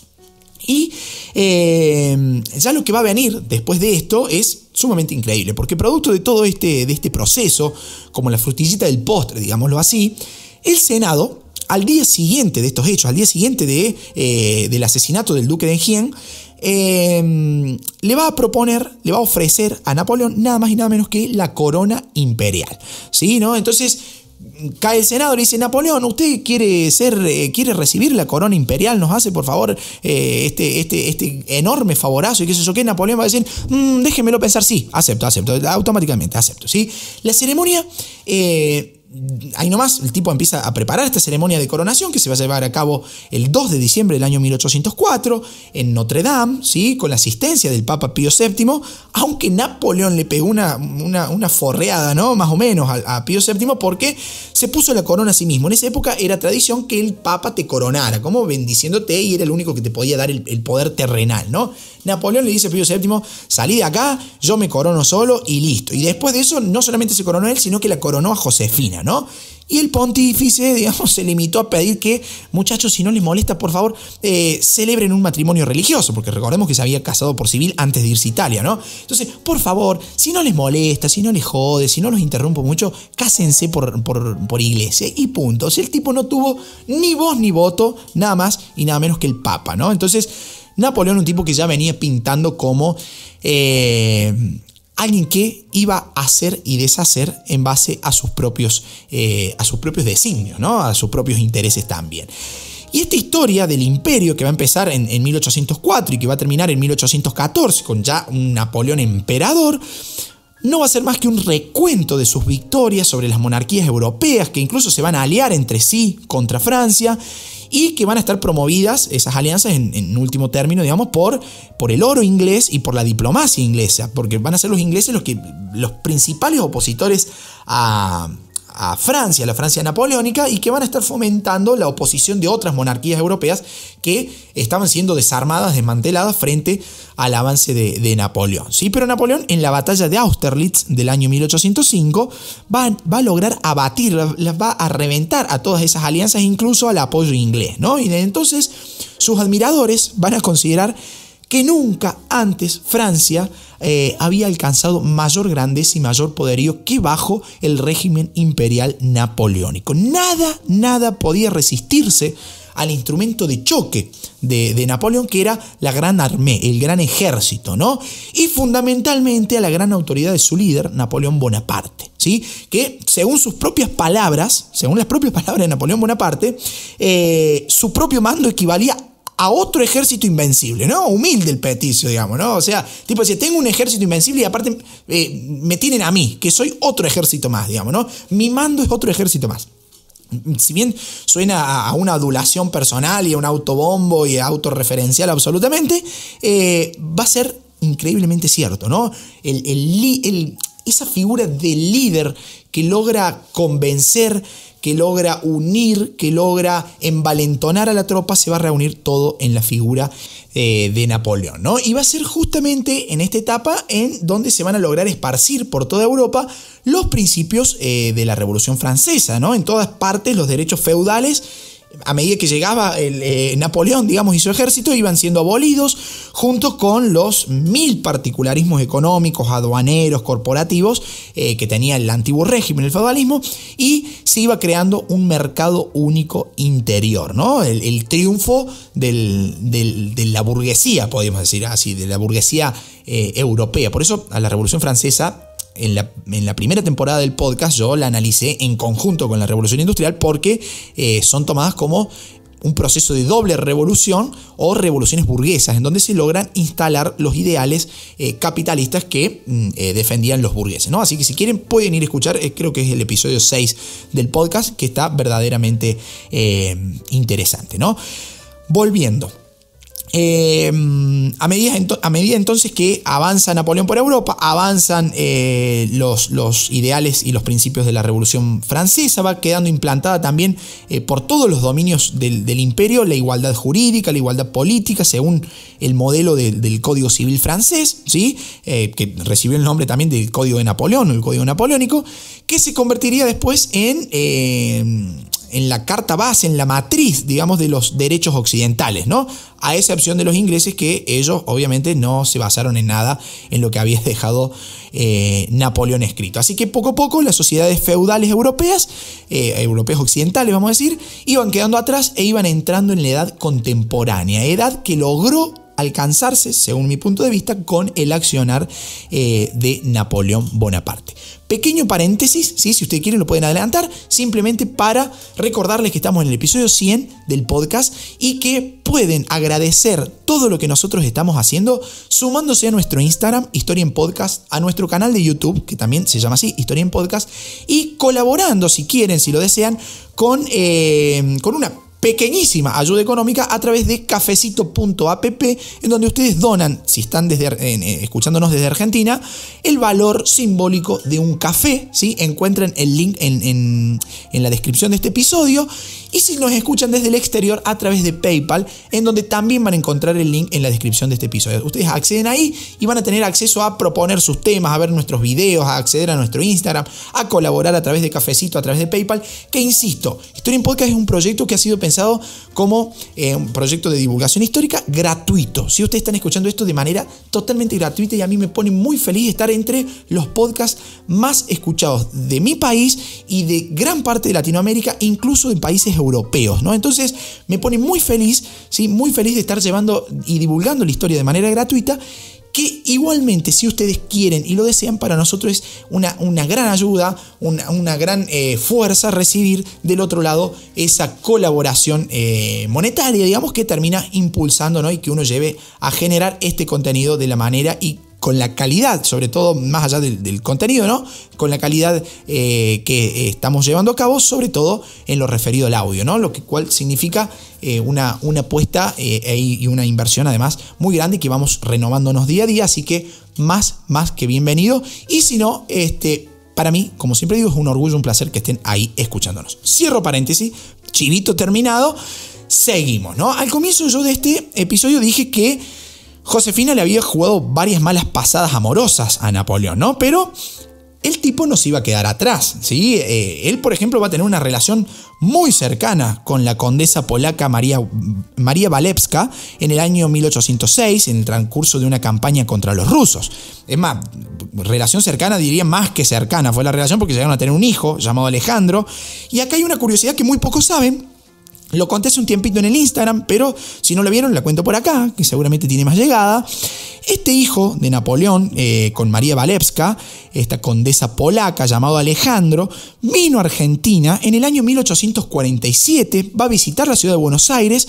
Y eh, ya lo que va a venir después de esto es sumamente increíble, porque producto de todo este, de este proceso, como la frutillita del postre, digámoslo así, el Senado, al día siguiente de estos hechos, al día siguiente de, eh, del asesinato del duque de Engien, eh, le va a proponer, le va a ofrecer a Napoleón nada más y nada menos que la corona imperial. ¿Sí? ¿No? Entonces, cae el Senado y dice, Napoleón, ¿usted quiere ser, eh, quiere recibir la corona imperial? ¿Nos hace, por favor, eh, este, este, este enorme favorazo y qué sé yo qué? Napoleón va a decir, mm, déjemelo pensar, sí, acepto, acepto, automáticamente acepto, ¿sí? La ceremonia... Eh, ahí nomás el tipo empieza a preparar esta ceremonia de coronación que se va a llevar a cabo el 2 de diciembre del año 1804 en Notre Dame, ¿sí? con la asistencia del Papa Pío VII, aunque Napoleón le pegó una, una, forreada, ¿no? más o menos, a, Pío VII porque se puso la corona a sí mismo. En esa época era tradición que el Papa te coronara, como bendiciéndote y era el único que te podía dar el poder terrenal. ¿no? Napoleón le dice a Pío VII, salí de acá, yo me corono solo y listo. Y después de eso, no solamente se coronó él, sino que la coronó a Josefina, ¿no? Y el pontífice, digamos, se limitó a pedir que, muchachos, si no les molesta, por favor, eh, celebren un matrimonio religioso, porque recordemos que se había casado por civil antes de irse a Italia, ¿no? Entonces, por favor, si no les molesta, si no les jode, si no los interrumpo mucho, cásense por, por, por iglesia y punto. O sea, el tipo no tuvo ni voz ni voto, nada más y nada menos que el Papa, ¿no? Entonces, Napoleón, un tipo que ya venía pintando como eh, alguien que iba a hacer y deshacer en base a sus propios, eh, a sus propios designios, ¿no? a sus propios intereses también. Y esta historia del imperio que va a empezar en, en 1804 y que va a terminar en 1814 con ya un Napoleón emperador, no va a ser más que un recuento de sus victorias sobre las monarquías europeas que incluso se van a aliar entre sí contra Francia y que van a estar promovidas esas alianzas en, último término, digamos, por, por el oro inglés y por la diplomacia inglesa, porque van a ser los ingleses los, que, los principales opositores a a, Francia, la Francia napoleónica, y que van a estar fomentando la oposición de otras monarquías europeas que estaban siendo desarmadas, desmanteladas frente al avance de, Napoleón. ¿sí? Pero Napoleón en la batalla de Austerlitz del año 1805 va, va a lograr abatir, va a reventar a todas esas alianzas, incluso al apoyo inglés. ¿no? Y de entonces sus admiradores van a considerar que nunca antes Francia eh, había alcanzado mayor grandeza y mayor poderío que bajo el régimen imperial napoleónico. Nada, nada podía resistirse al instrumento de choque de, Napoleón, que era la gran armée, el gran ejército, ¿no? Y fundamentalmente a la gran autoridad de su líder, Napoleón Bonaparte, ¿sí? Que según sus propias palabras, según las propias palabras de Napoleón Bonaparte, eh, su propio mando equivalía a otro ejército invencible, ¿no? Humilde el peticio, digamos, ¿no? O sea, tipo, si tengo un ejército invencible y aparte eh, me tienen a mí, que soy otro ejército más, digamos, ¿no? Mi mando es otro ejército más. Si bien suena a una adulación personal y a un autobombo y a autorreferencial absolutamente, eh, va a ser increíblemente cierto, ¿no? esa figura de líder que logra convencer, que logra unir, que logra envalentonar a la tropa, se va a reunir todo en la figura eh, de Napoleón, ¿no? Y va a ser justamente en esta etapa en donde se van a lograr esparcir por toda Europa los principios eh, de la Revolución Francesa, ¿no? En todas partes los derechos feudales a medida que llegaba eh, Napoleón, digamos, y su ejército, iban siendo abolidos junto con los mil particularismos económicos, aduaneros, corporativos eh, que tenía el antiguo régimen, el feudalismo, y se iba creando un mercado único interior, ¿no? El, triunfo de la burguesía, podríamos decir así, de la burguesía eh, europea. Por eso a la Revolución Francesa en la, primera temporada del podcast yo la analicé en conjunto con la revolución industrial porque eh, son tomadas como un proceso de doble revolución o revoluciones burguesas, en donde se logran instalar los ideales eh, capitalistas que mm, eh, defendían los burgueses. ¿no? Así que si quieren pueden ir a escuchar, creo que es el episodio 6 del podcast, que está verdaderamente interesante. ¿no? Volviendo. Em, a, medida, entonces que avanza Napoleón por Europa, avanzan eh, los, ideales y los principios de la Revolución Francesa, va quedando implantada también eh, por todos los dominios del, imperio la igualdad jurídica, la igualdad política, según el modelo del Código Civil francés, ¿sí? Eh, que recibió el nombre también del Código de Napoleón, el Código Napoleónico, que se convertiría después en en la carta base, en la matriz, digamos, de los derechos occidentales, ¿no? A excepción de los ingleses que ellos obviamente no se basaron en nada en lo que había dejado eh, Napoleón escrito. Así que poco a poco las sociedades feudales europeas, eh, europeas occidentales vamos a decir, iban quedando atrás e iban entrando en la edad contemporánea, edad que logró alcanzarse, según mi punto de vista, con el accionar eh, de Napoleón Bonaparte. Pequeño paréntesis, ¿sí? si ustedes quieren lo pueden adelantar, simplemente para recordarles que estamos en el episodio 100 del podcast y que pueden agradecer todo lo que nosotros estamos haciendo sumándose a nuestro Instagram, Historia en Podcast, a nuestro canal de YouTube, que también se llama así, Historia en Podcast, y colaborando si quieren, si lo desean, con, eh, con una pequeñísima ayuda económica a través de cafecito.app en donde ustedes donan, si están desde, eh, escuchándonos desde Argentina, el valor simbólico de un café. ¿sí? Encuentren el link en la descripción de este episodio y si nos escuchan desde el exterior a través de PayPal, en donde también van a encontrar el link en la descripción de este episodio. Ustedes acceden ahí y van a tener acceso a proponer sus temas, a ver nuestros videos, a acceder a nuestro Instagram, a colaborar a través de Cafecito, a través de PayPal. Que insisto, Historia en Podcast es un proyecto que ha sido pensado como eh, un proyecto de divulgación histórica gratuito. Si ustedes están escuchando esto de manera totalmente gratuita y a mí me pone muy feliz estar entre los podcasts más escuchados de mi país y de gran parte de Latinoamérica, incluso en países europeos entonces me pone muy feliz, ¿sí? Muy feliz de estar llevando y divulgando la historia de manera gratuita que igualmente si ustedes quieren y lo desean, para nosotros es una, una gran ayuda, una, gran eh, fuerza recibir del otro lado esa colaboración eh, monetaria, digamos, que termina impulsando ¿no? y que uno lleve a generar este contenido de la manera y con la calidad, sobre todo más allá del, contenido, ¿no? Con la calidad eh, que eh, estamos llevando a cabo, sobre todo en lo referido al audio, ¿no? Lo que cual significa eh, una, una apuesta e, y una inversión además muy grande que vamos renovándonos día a día, así que más, más que bienvenido. Y si no, este, para mí, como siempre digo, es un orgullo, un placer que estén ahí escuchándonos. Cierro paréntesis, chivito terminado, seguimos, ¿no? Al comienzo yo de este episodio dije que Josefina le había jugado varias malas pasadas amorosas a Napoleón, ¿no? Pero el tipo no se iba a quedar atrás, ¿sí? Eh, él, por ejemplo, va a tener una relación muy cercana con la condesa polaca María, María Walewska en el año 1806, en el transcurso de una campaña contra los rusos. Es más, relación cercana diría más que cercana fue la relación porque llegaron a tener un hijo llamado Alejandro. Y acá hay una curiosidad que muy pocos saben, lo conté hace un tiempito en el Instagram, pero si no lo vieron, la cuento por acá, que seguramente tiene más llegada. Este hijo de Napoleón, eh, con María Walewska, esta condesa polaca llamado Alejandro, vino a Argentina en el año 1847, va a visitar la ciudad de Buenos Aires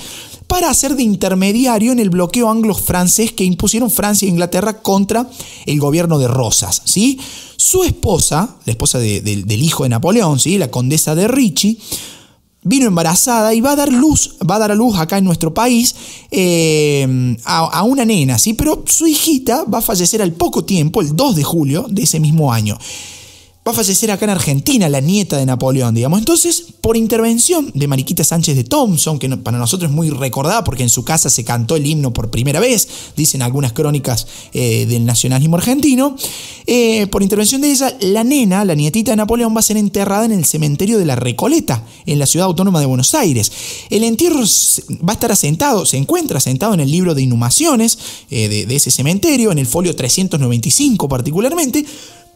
para hacer de intermediario en el bloqueo anglo-francés que impusieron Francia e Inglaterra contra el gobierno de Rosas. ¿sí? Su esposa, la esposa del hijo de Napoleón, ¿sí? la condesa de Ricci, vino embarazada y va a dar luz, va a dar a luz acá en nuestro país eh, a, una nena, ¿sí? Pero su hijita va a fallecer al poco tiempo, el 2 de julio de ese mismo año va a fallecer acá en Argentina la nieta de Napoleón, digamos. Entonces, por intervención de Mariquita Sánchez de Thompson, que para nosotros es muy recordada porque en su casa se cantó el himno por primera vez, dicen algunas crónicas eh, del nacionalismo argentino, eh, por intervención de ella, la nena, la nietita de Napoleón, va a ser enterrada en el cementerio de la Recoleta, en la ciudad autónoma de Buenos Aires. El entierro va a estar asentado, se encuentra asentado en el libro de inhumaciones eh, de, de ese cementerio, en el folio 395 particularmente,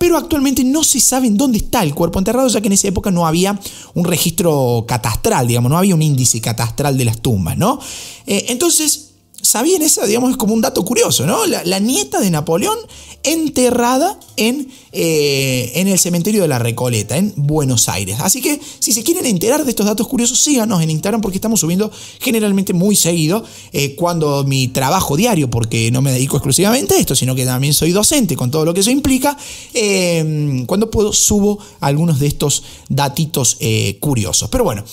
pero actualmente no se sabe en dónde está el cuerpo enterrado, ya que en esa época no había un registro catastral, digamos, no había un índice catastral de las tumbas, ¿no? Eh, entonces, ¿Sabían esa, Digamos, es como un dato curioso, ¿no? La, nieta de Napoleón enterrada en, eh, en el cementerio de la Recoleta, en Buenos Aires. Así que si se quieren enterar de estos datos curiosos, síganos en Instagram porque estamos subiendo generalmente muy seguido eh, cuando mi trabajo diario, porque no me dedico exclusivamente a esto, sino que también soy docente con todo lo que eso implica, eh, cuando puedo subo algunos de estos datitos curiosos. Pero bueno.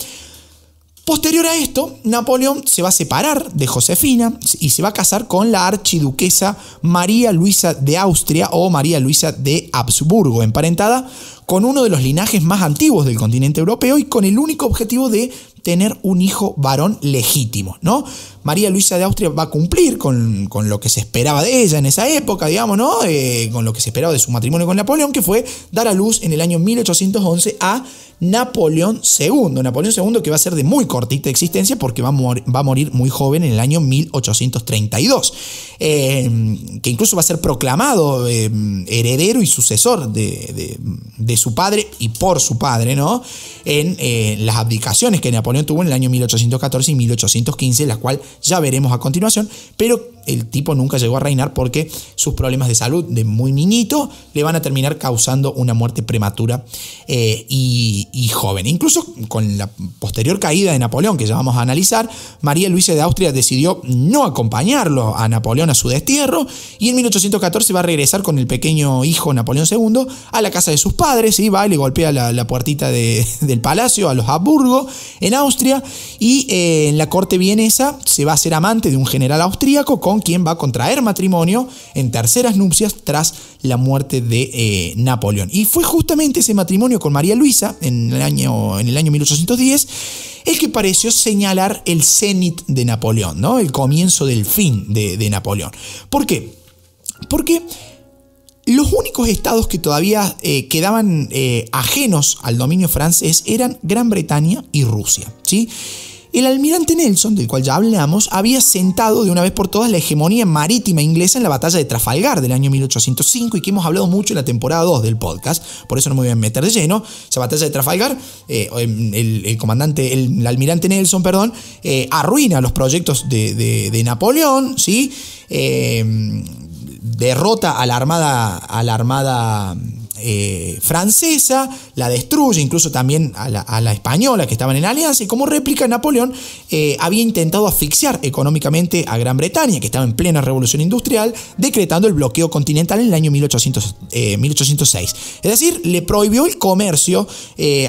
Posterior a esto, Napoleón se va a separar de Josefina y se va a casar con la archiduquesa María Luisa de Austria o María Luisa de Habsburgo, emparentada con uno de los linajes más antiguos del continente europeo y con el único objetivo de tener un hijo varón legítimo, ¿no? María Luisa de Austria va a cumplir con, lo que se esperaba de ella en esa época, digamos, ¿no? Eh, con lo que se esperaba de su matrimonio con Napoleón, que fue dar a luz en el año 1811 a Napoleón II. Napoleón II que va a ser de muy cortita existencia porque va a, va a morir muy joven en el año 1832, eh, que incluso va a ser proclamado eh, heredero y sucesor de, de, de su padre y por su padre, ¿no? En eh, las abdicaciones que Napoleón tuvo en el año 1814 y 1815, la cual ya veremos a continuación, pero el tipo nunca llegó a reinar porque sus problemas de salud de muy niñito le van a terminar causando una muerte prematura eh, y, joven. Incluso con la posterior caída de Napoleón, que ya vamos a analizar, María Luisa de Austria decidió no acompañarlo a Napoleón a su destierro y en 1814 va a regresar con el pequeño hijo Napoleón II a la casa de sus padres y va y le golpea la, puertita del palacio a los Habsburgo en Austria y eh, en la corte vienesa se va a ser amante de un general austríaco con quien va a contraer matrimonio en terceras nupcias tras la muerte de eh, Napoleón. Y fue justamente ese matrimonio con María Luisa en el año, en el año 1810 el que pareció señalar el cenit de Napoleón, ¿no? el comienzo del fin de, Napoleón. ¿Por qué? Porque los únicos estados que todavía eh, quedaban eh, ajenos al dominio francés eran Gran Bretaña y Rusia. ¿sí? El almirante Nelson, del cual ya hablamos, había sentado de una vez por todas la hegemonía marítima inglesa en la batalla de Trafalgar del año 1805 y que hemos hablado mucho en la temporada 2 del podcast, por eso no me voy a meter de lleno. Esa batalla de Trafalgar, eh, em, el, comandante, el, almirante Nelson, perdón, eh, arruina los proyectos de, Napoleón, ¿sí? Eh, derrota a la armada, a la armada eh, francesa, la destruye, incluso también a la, española que estaban en alianza, y como réplica Napoleón eh, había intentado asfixiar económicamente a Gran Bretaña, que estaba en plena revolución industrial, decretando el bloqueo continental en el año 1806. Eh, es decir, le prohibió el comercio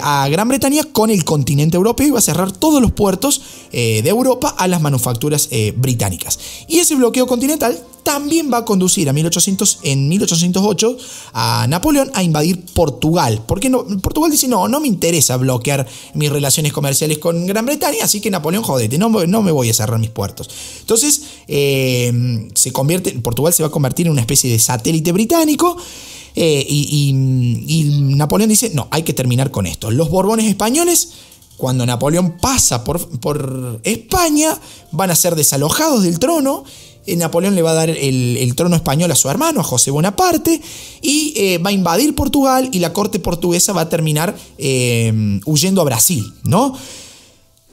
a Gran Bretaña con el continente europeo iba a cerrar todos los puertos de Europa a las manufacturas británicas. Y ese bloqueo continental también va a conducir a en 1808 a Napoleón a invadir Portugal. Porque no, Portugal dice, no, no me interesa bloquear mis relaciones comerciales con Gran Bretaña, así que Napoleón, jodete, no, no me voy a cerrar mis puertos. Entonces, eh, se convierte, Portugal se va a convertir en una especie de satélite británico. Eh, y, Napoleón dice, no, hay que terminar con esto. Los Borbones españoles cuando Napoleón pasa por, por, España, van a ser desalojados del trono eh, Napoleón le va a dar el, trono español a su hermano, a José Bonaparte, y eh, va a invadir Portugal y la corte portuguesa va a terminar eh, huyendo a Brasil, ¿no?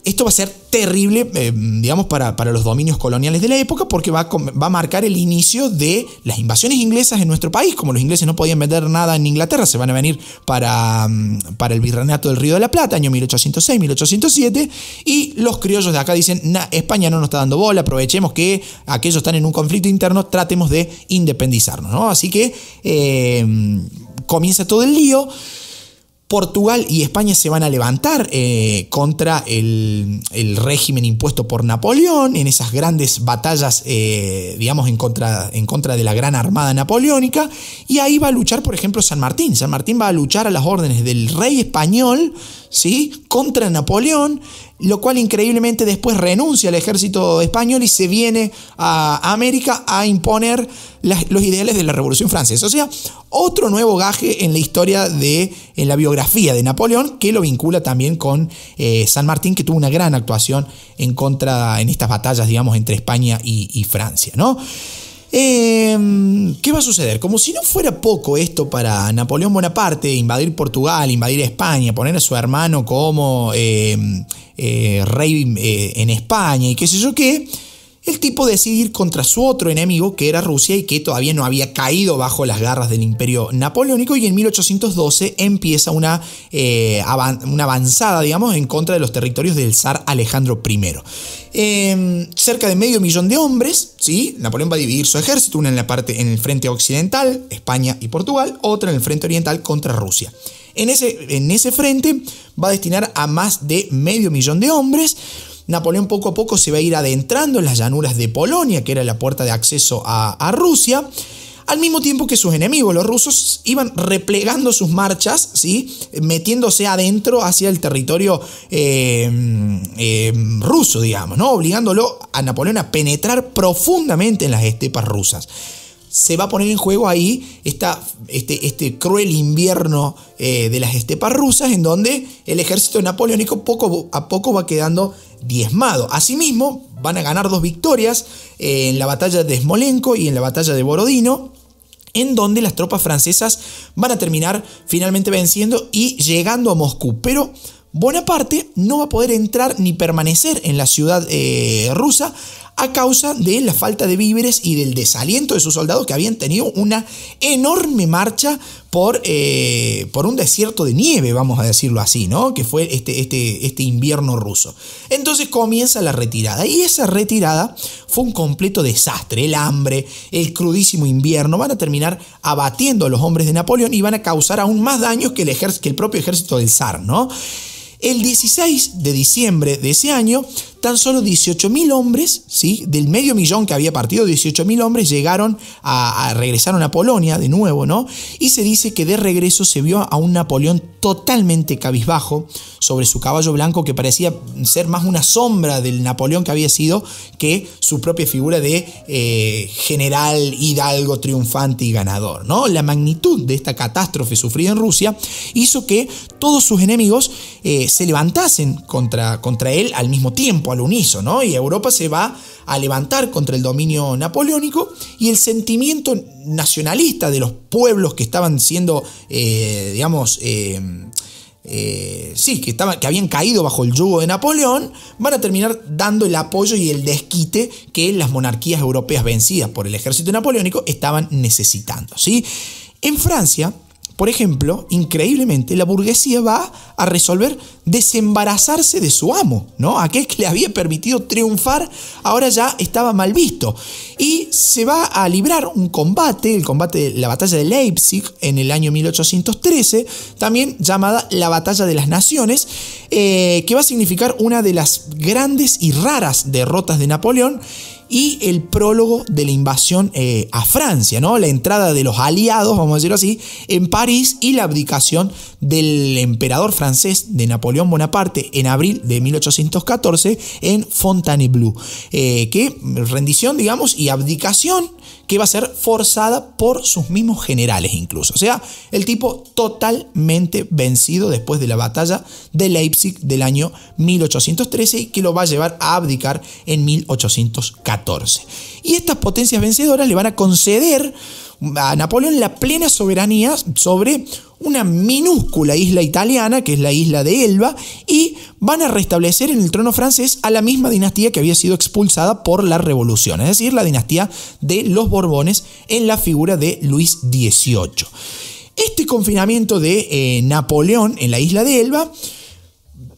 esto va a ser terrible, eh, digamos, para, los dominios coloniales de la época, porque va a, marcar el inicio de las invasiones inglesas en nuestro país. Como los ingleses no podían vender nada en Inglaterra, se van a venir para, mm, el virreinato del Río de la Plata, año 1806, 1807, y los criollos de acá dicen, España no nos está dando bola, aprovechemos que aquellos están en un conflicto interno, tratemos de independizarnos, ¿no? Así que eh, mm, comienza todo el lío. Portugal y España se van a levantar eh, contra el, régimen impuesto por Napoleón en esas grandes batallas, eh, digamos, en contra de la gran armada napoleónica. Y ahí va a luchar, por ejemplo, San Martín. San Martín va a luchar a las órdenes del rey español ¿sí? contra Napoleón, lo cual increíblemente después renuncia al ejército español y se viene a América a imponer los ideales de la Revolución Francesa. O sea, otro nuevo gaje en la historia de, en la biografía de Napoleón, que lo vincula también con eh, San Martín, que tuvo una gran actuación en contra, en estas batallas, digamos, entre España y, y Francia, ¿no? Em, ¿Qué va a suceder? Como si no fuera poco esto para Napoleón Bonaparte, invadir Portugal, invadir España, poner a su hermano como em, eh, rey eh, en España y qué sé yo qué, el tipo decide ir contra su otro enemigo que era Rusia y que todavía no había caído bajo las garras del imperio napoleónico y en 1812 empieza una, eh, una avanzada, digamos, en contra de los territorios del zar Alejandro I. Em, cerca de medio millón de hombres, ¿sí? Napoleón va a dividir su ejército, una en la parte en el frente occidental, España y Portugal, otra en el frente oriental contra Rusia. En ese, en ese frente va a destinar a más de medio millón de hombres Napoleón poco a poco se va a ir adentrando en las llanuras de Polonia, que era la puerta de acceso a, Rusia, al mismo tiempo que sus enemigos, los rusos, iban replegando sus marchas, ¿sí? metiéndose adentro hacia el territorio eh, eh, ruso, digamos, ¿no? obligándolo a Napoleón a penetrar profundamente en las estepas rusas se va a poner en juego ahí este, este, cruel invierno eh, de las estepas rusas, en donde el ejército napoleónico poco a poco va quedando diezmado. Asimismo, van a ganar dos victorias eh, en la batalla de Smolenko y en la batalla de Borodino, en donde las tropas francesas van a terminar finalmente venciendo y llegando a Moscú. Pero Bonaparte no va a poder entrar ni permanecer en la ciudad eh, rusa a causa de la falta de víveres y del desaliento de sus soldados que habían tenido una enorme marcha por, eh, por un desierto de nieve, vamos a decirlo así, ¿no? Que fue este, este, este invierno ruso. Entonces comienza la retirada y esa retirada fue un completo desastre. El hambre, el crudísimo invierno van a terminar abatiendo a los hombres de Napoleón y van a causar aún más daños que el, el propio ejército del zar, ¿no? El 16 de diciembre de ese año tan solo 18.000 hombres, ¿sí? del medio millón que había partido, 18.000 hombres llegaron a, regresar a Polonia de nuevo, ¿no? Y se dice que de regreso se vio a un Napoleón totalmente cabizbajo sobre su caballo blanco que parecía ser más una sombra del Napoleón que había sido que su propia figura de eh, general hidalgo triunfante y ganador, ¿no? La magnitud de esta catástrofe sufrida en Rusia hizo que todos sus enemigos eh, se levantasen contra, contra él al mismo tiempo, unísono, y Europa se va a levantar contra el dominio napoleónico y el sentimiento nacionalista de los pueblos que estaban siendo, eh, digamos, eh, eh, sí, que, estaban, que habían caído bajo el yugo de Napoleón, van a terminar dando el apoyo y el desquite que las monarquías europeas vencidas por el ejército napoleónico estaban necesitando. ¿sí? En Francia, por ejemplo, increíblemente, la burguesía va a resolver desembarazarse de su amo, ¿no? Aquel que le había permitido triunfar ahora ya estaba mal visto. Y se va a librar un combate, el combate la batalla de Leipzig en el año 1813, también llamada la batalla de las naciones, eh, que va a significar una de las grandes y raras derrotas de Napoleón y el prólogo de la invasión eh, a Francia, ¿no? La entrada de los aliados, vamos a decirlo así, en París y la abdicación del emperador francés de Napoleón Bonaparte en abril de 1814 en Fontainebleau. Eh, que rendición, digamos, y abdicación que va a ser forzada por sus mismos generales incluso. O sea, el tipo totalmente vencido después de la batalla de Leipzig del año 1813 y que lo va a llevar a abdicar en 1814. Y estas potencias vencedoras le van a conceder a Napoleón la plena soberanía sobre una minúscula isla italiana, que es la isla de Elba, y van a restablecer en el trono francés a la misma dinastía que había sido expulsada por la revolución, es decir, la dinastía de los Borbones en la figura de Luis XVIII. Este confinamiento de eh, Napoleón en la isla de Elba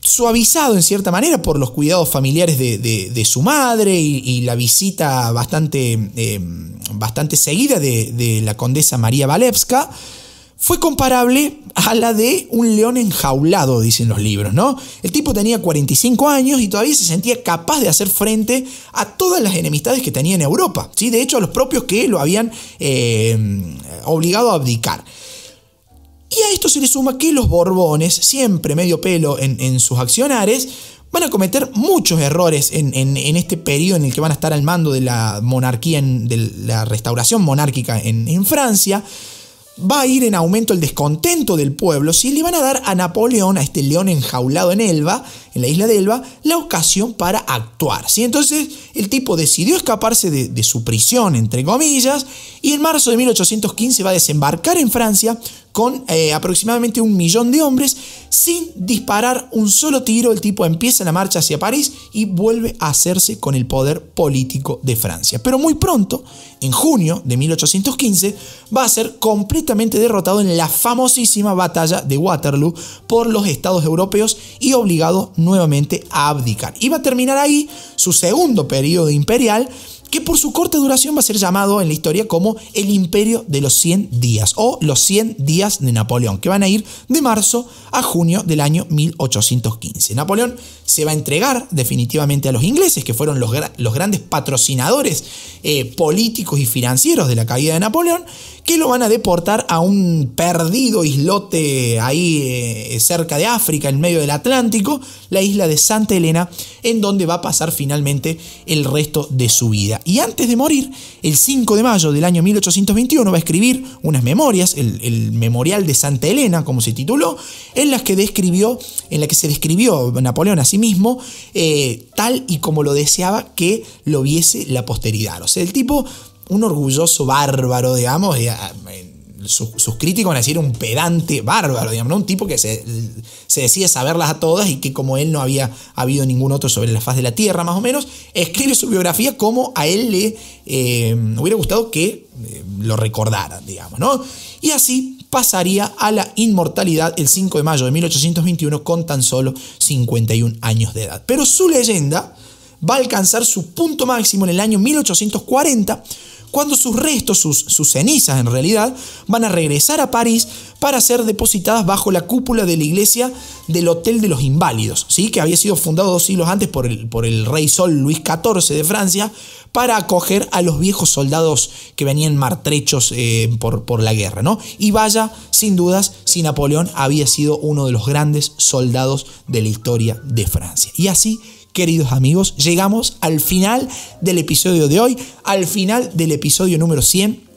suavizado en cierta manera por los cuidados familiares de, su madre y, la visita bastante, em, bastante seguida de, la condesa María Walewska, fue comparable a la de un león enjaulado, dicen los libros, ¿no? El tipo tenía 45 años y todavía se sentía capaz de hacer frente a todas las enemistades que tenía en Europa, ¿sí? De hecho, a los propios que lo habían em, obligado a abdicar. Y a esto se le suma que los Borbones, siempre medio pelo en, sus accionares, van a cometer muchos errores en, este periodo en el que van a estar al mando de la monarquía, en, de la restauración monárquica en, Francia. Va a ir en aumento el descontento del pueblo si le van a dar a Napoleón, a este león enjaulado en Elba, en la isla de Elba, la ocasión para actuar. si Entonces el tipo decidió escaparse de, de su prisión, entre comillas, y en marzo de 1815 va a desembarcar en Francia con eh, aproximadamente un millón de hombres, sin disparar un solo tiro, el tipo empieza la marcha hacia París y vuelve a hacerse con el poder político de Francia. Pero muy pronto, en junio de 1815, va a ser completamente derrotado en la famosísima batalla de Waterloo por los estados europeos y obligado nuevamente a abdicar. Y va a terminar ahí su segundo periodo imperial que por su corta duración va a ser llamado en la historia como el imperio de los 100 días o los 100 días de Napoleón, que van a ir de marzo a junio del año 1815. Napoleón se va a entregar definitivamente a los ingleses, que fueron los, grandes patrocinadores eh, políticos y financieros de la caída de Napoleón, que lo van a deportar a un perdido islote ahí eh, cerca de África, en medio del Atlántico, la isla de Santa Elena, en donde va a pasar finalmente el resto de su vida. Y antes de morir, el 5 de mayo del año 1821 va a escribir unas memorias, el, Memorial de Santa Elena, como se tituló, en las que describió, en la que se describió Napoleón a sí mismo eh, tal y como lo deseaba que lo viese la posteridad. O sea, el tipo, un orgulloso bárbaro, digamos, sus, críticos van a decir un pedante bárbaro, digamos, un tipo que se, se, decía saberlas a todas y que como él no había habido ningún otro sobre la faz de la Tierra, más o menos, escribe su biografía como a él le eh, hubiera gustado que eh, lo recordaran, digamos, ¿no? Y así pasaría a la inmortalidad el 5 de mayo de 1821 con tan solo 51 años de edad. Pero su leyenda va a alcanzar su punto máximo en el año 1840 cuando sus restos, sus, cenizas en realidad, van a regresar a París para ser depositadas bajo la cúpula de la iglesia del Hotel de los Inválidos, ¿sí? que había sido fundado dos siglos antes por el, por el rey Sol Luis XIV de Francia, para acoger a los viejos soldados que venían martrechos eh, por, por, la guerra. ¿no? Y vaya, sin dudas, si Napoleón había sido uno de los grandes soldados de la historia de Francia. Y así queridos amigos, llegamos al final del episodio de hoy, al final del episodio número 100.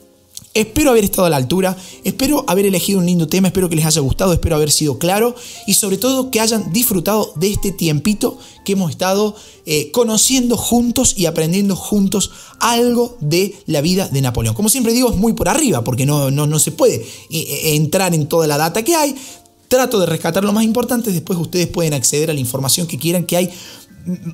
Espero haber estado a la altura, espero haber elegido un lindo tema, espero que les haya gustado, espero haber sido claro y sobre todo que hayan disfrutado de este tiempito que hemos estado eh, conociendo juntos y aprendiendo juntos algo de la vida de Napoleón. Como siempre digo, es muy por arriba porque no, no, no se puede eh, eh, entrar en toda la data que hay. Trato de rescatar lo más importante, después ustedes pueden acceder a la información que quieran, que hay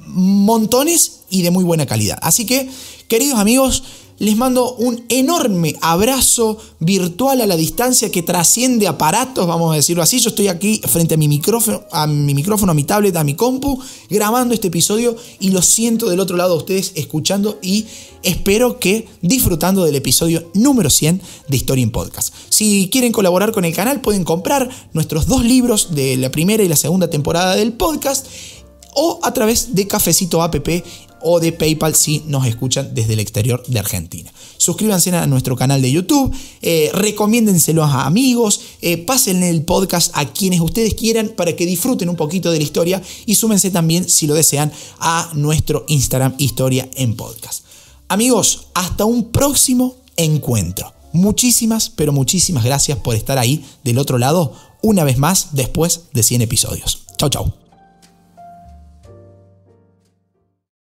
montones y de muy buena calidad. Así que, queridos amigos, les mando un enorme abrazo virtual a la distancia que trasciende aparatos, vamos a decirlo así. Yo estoy aquí frente a mi micrófono, a mi micrófono, mi tablet, a mi compu, grabando este episodio y lo siento del otro lado a ustedes escuchando y espero que disfrutando del episodio número 100 de Historia en Podcast. Si quieren colaborar con el canal pueden comprar nuestros dos libros de la primera y la segunda temporada del podcast o a través de Cafecito App o de PayPal si nos escuchan desde el exterior de Argentina. Suscríbanse a nuestro canal de YouTube, eh, recomiéndenselo a amigos, eh, pásenle el podcast a quienes ustedes quieran para que disfruten un poquito de la historia y súmense también, si lo desean, a nuestro Instagram Historia en Podcast. Amigos, hasta un próximo encuentro. Muchísimas, pero muchísimas gracias por estar ahí del otro lado, una vez más, después de 100 episodios. Chau, chau.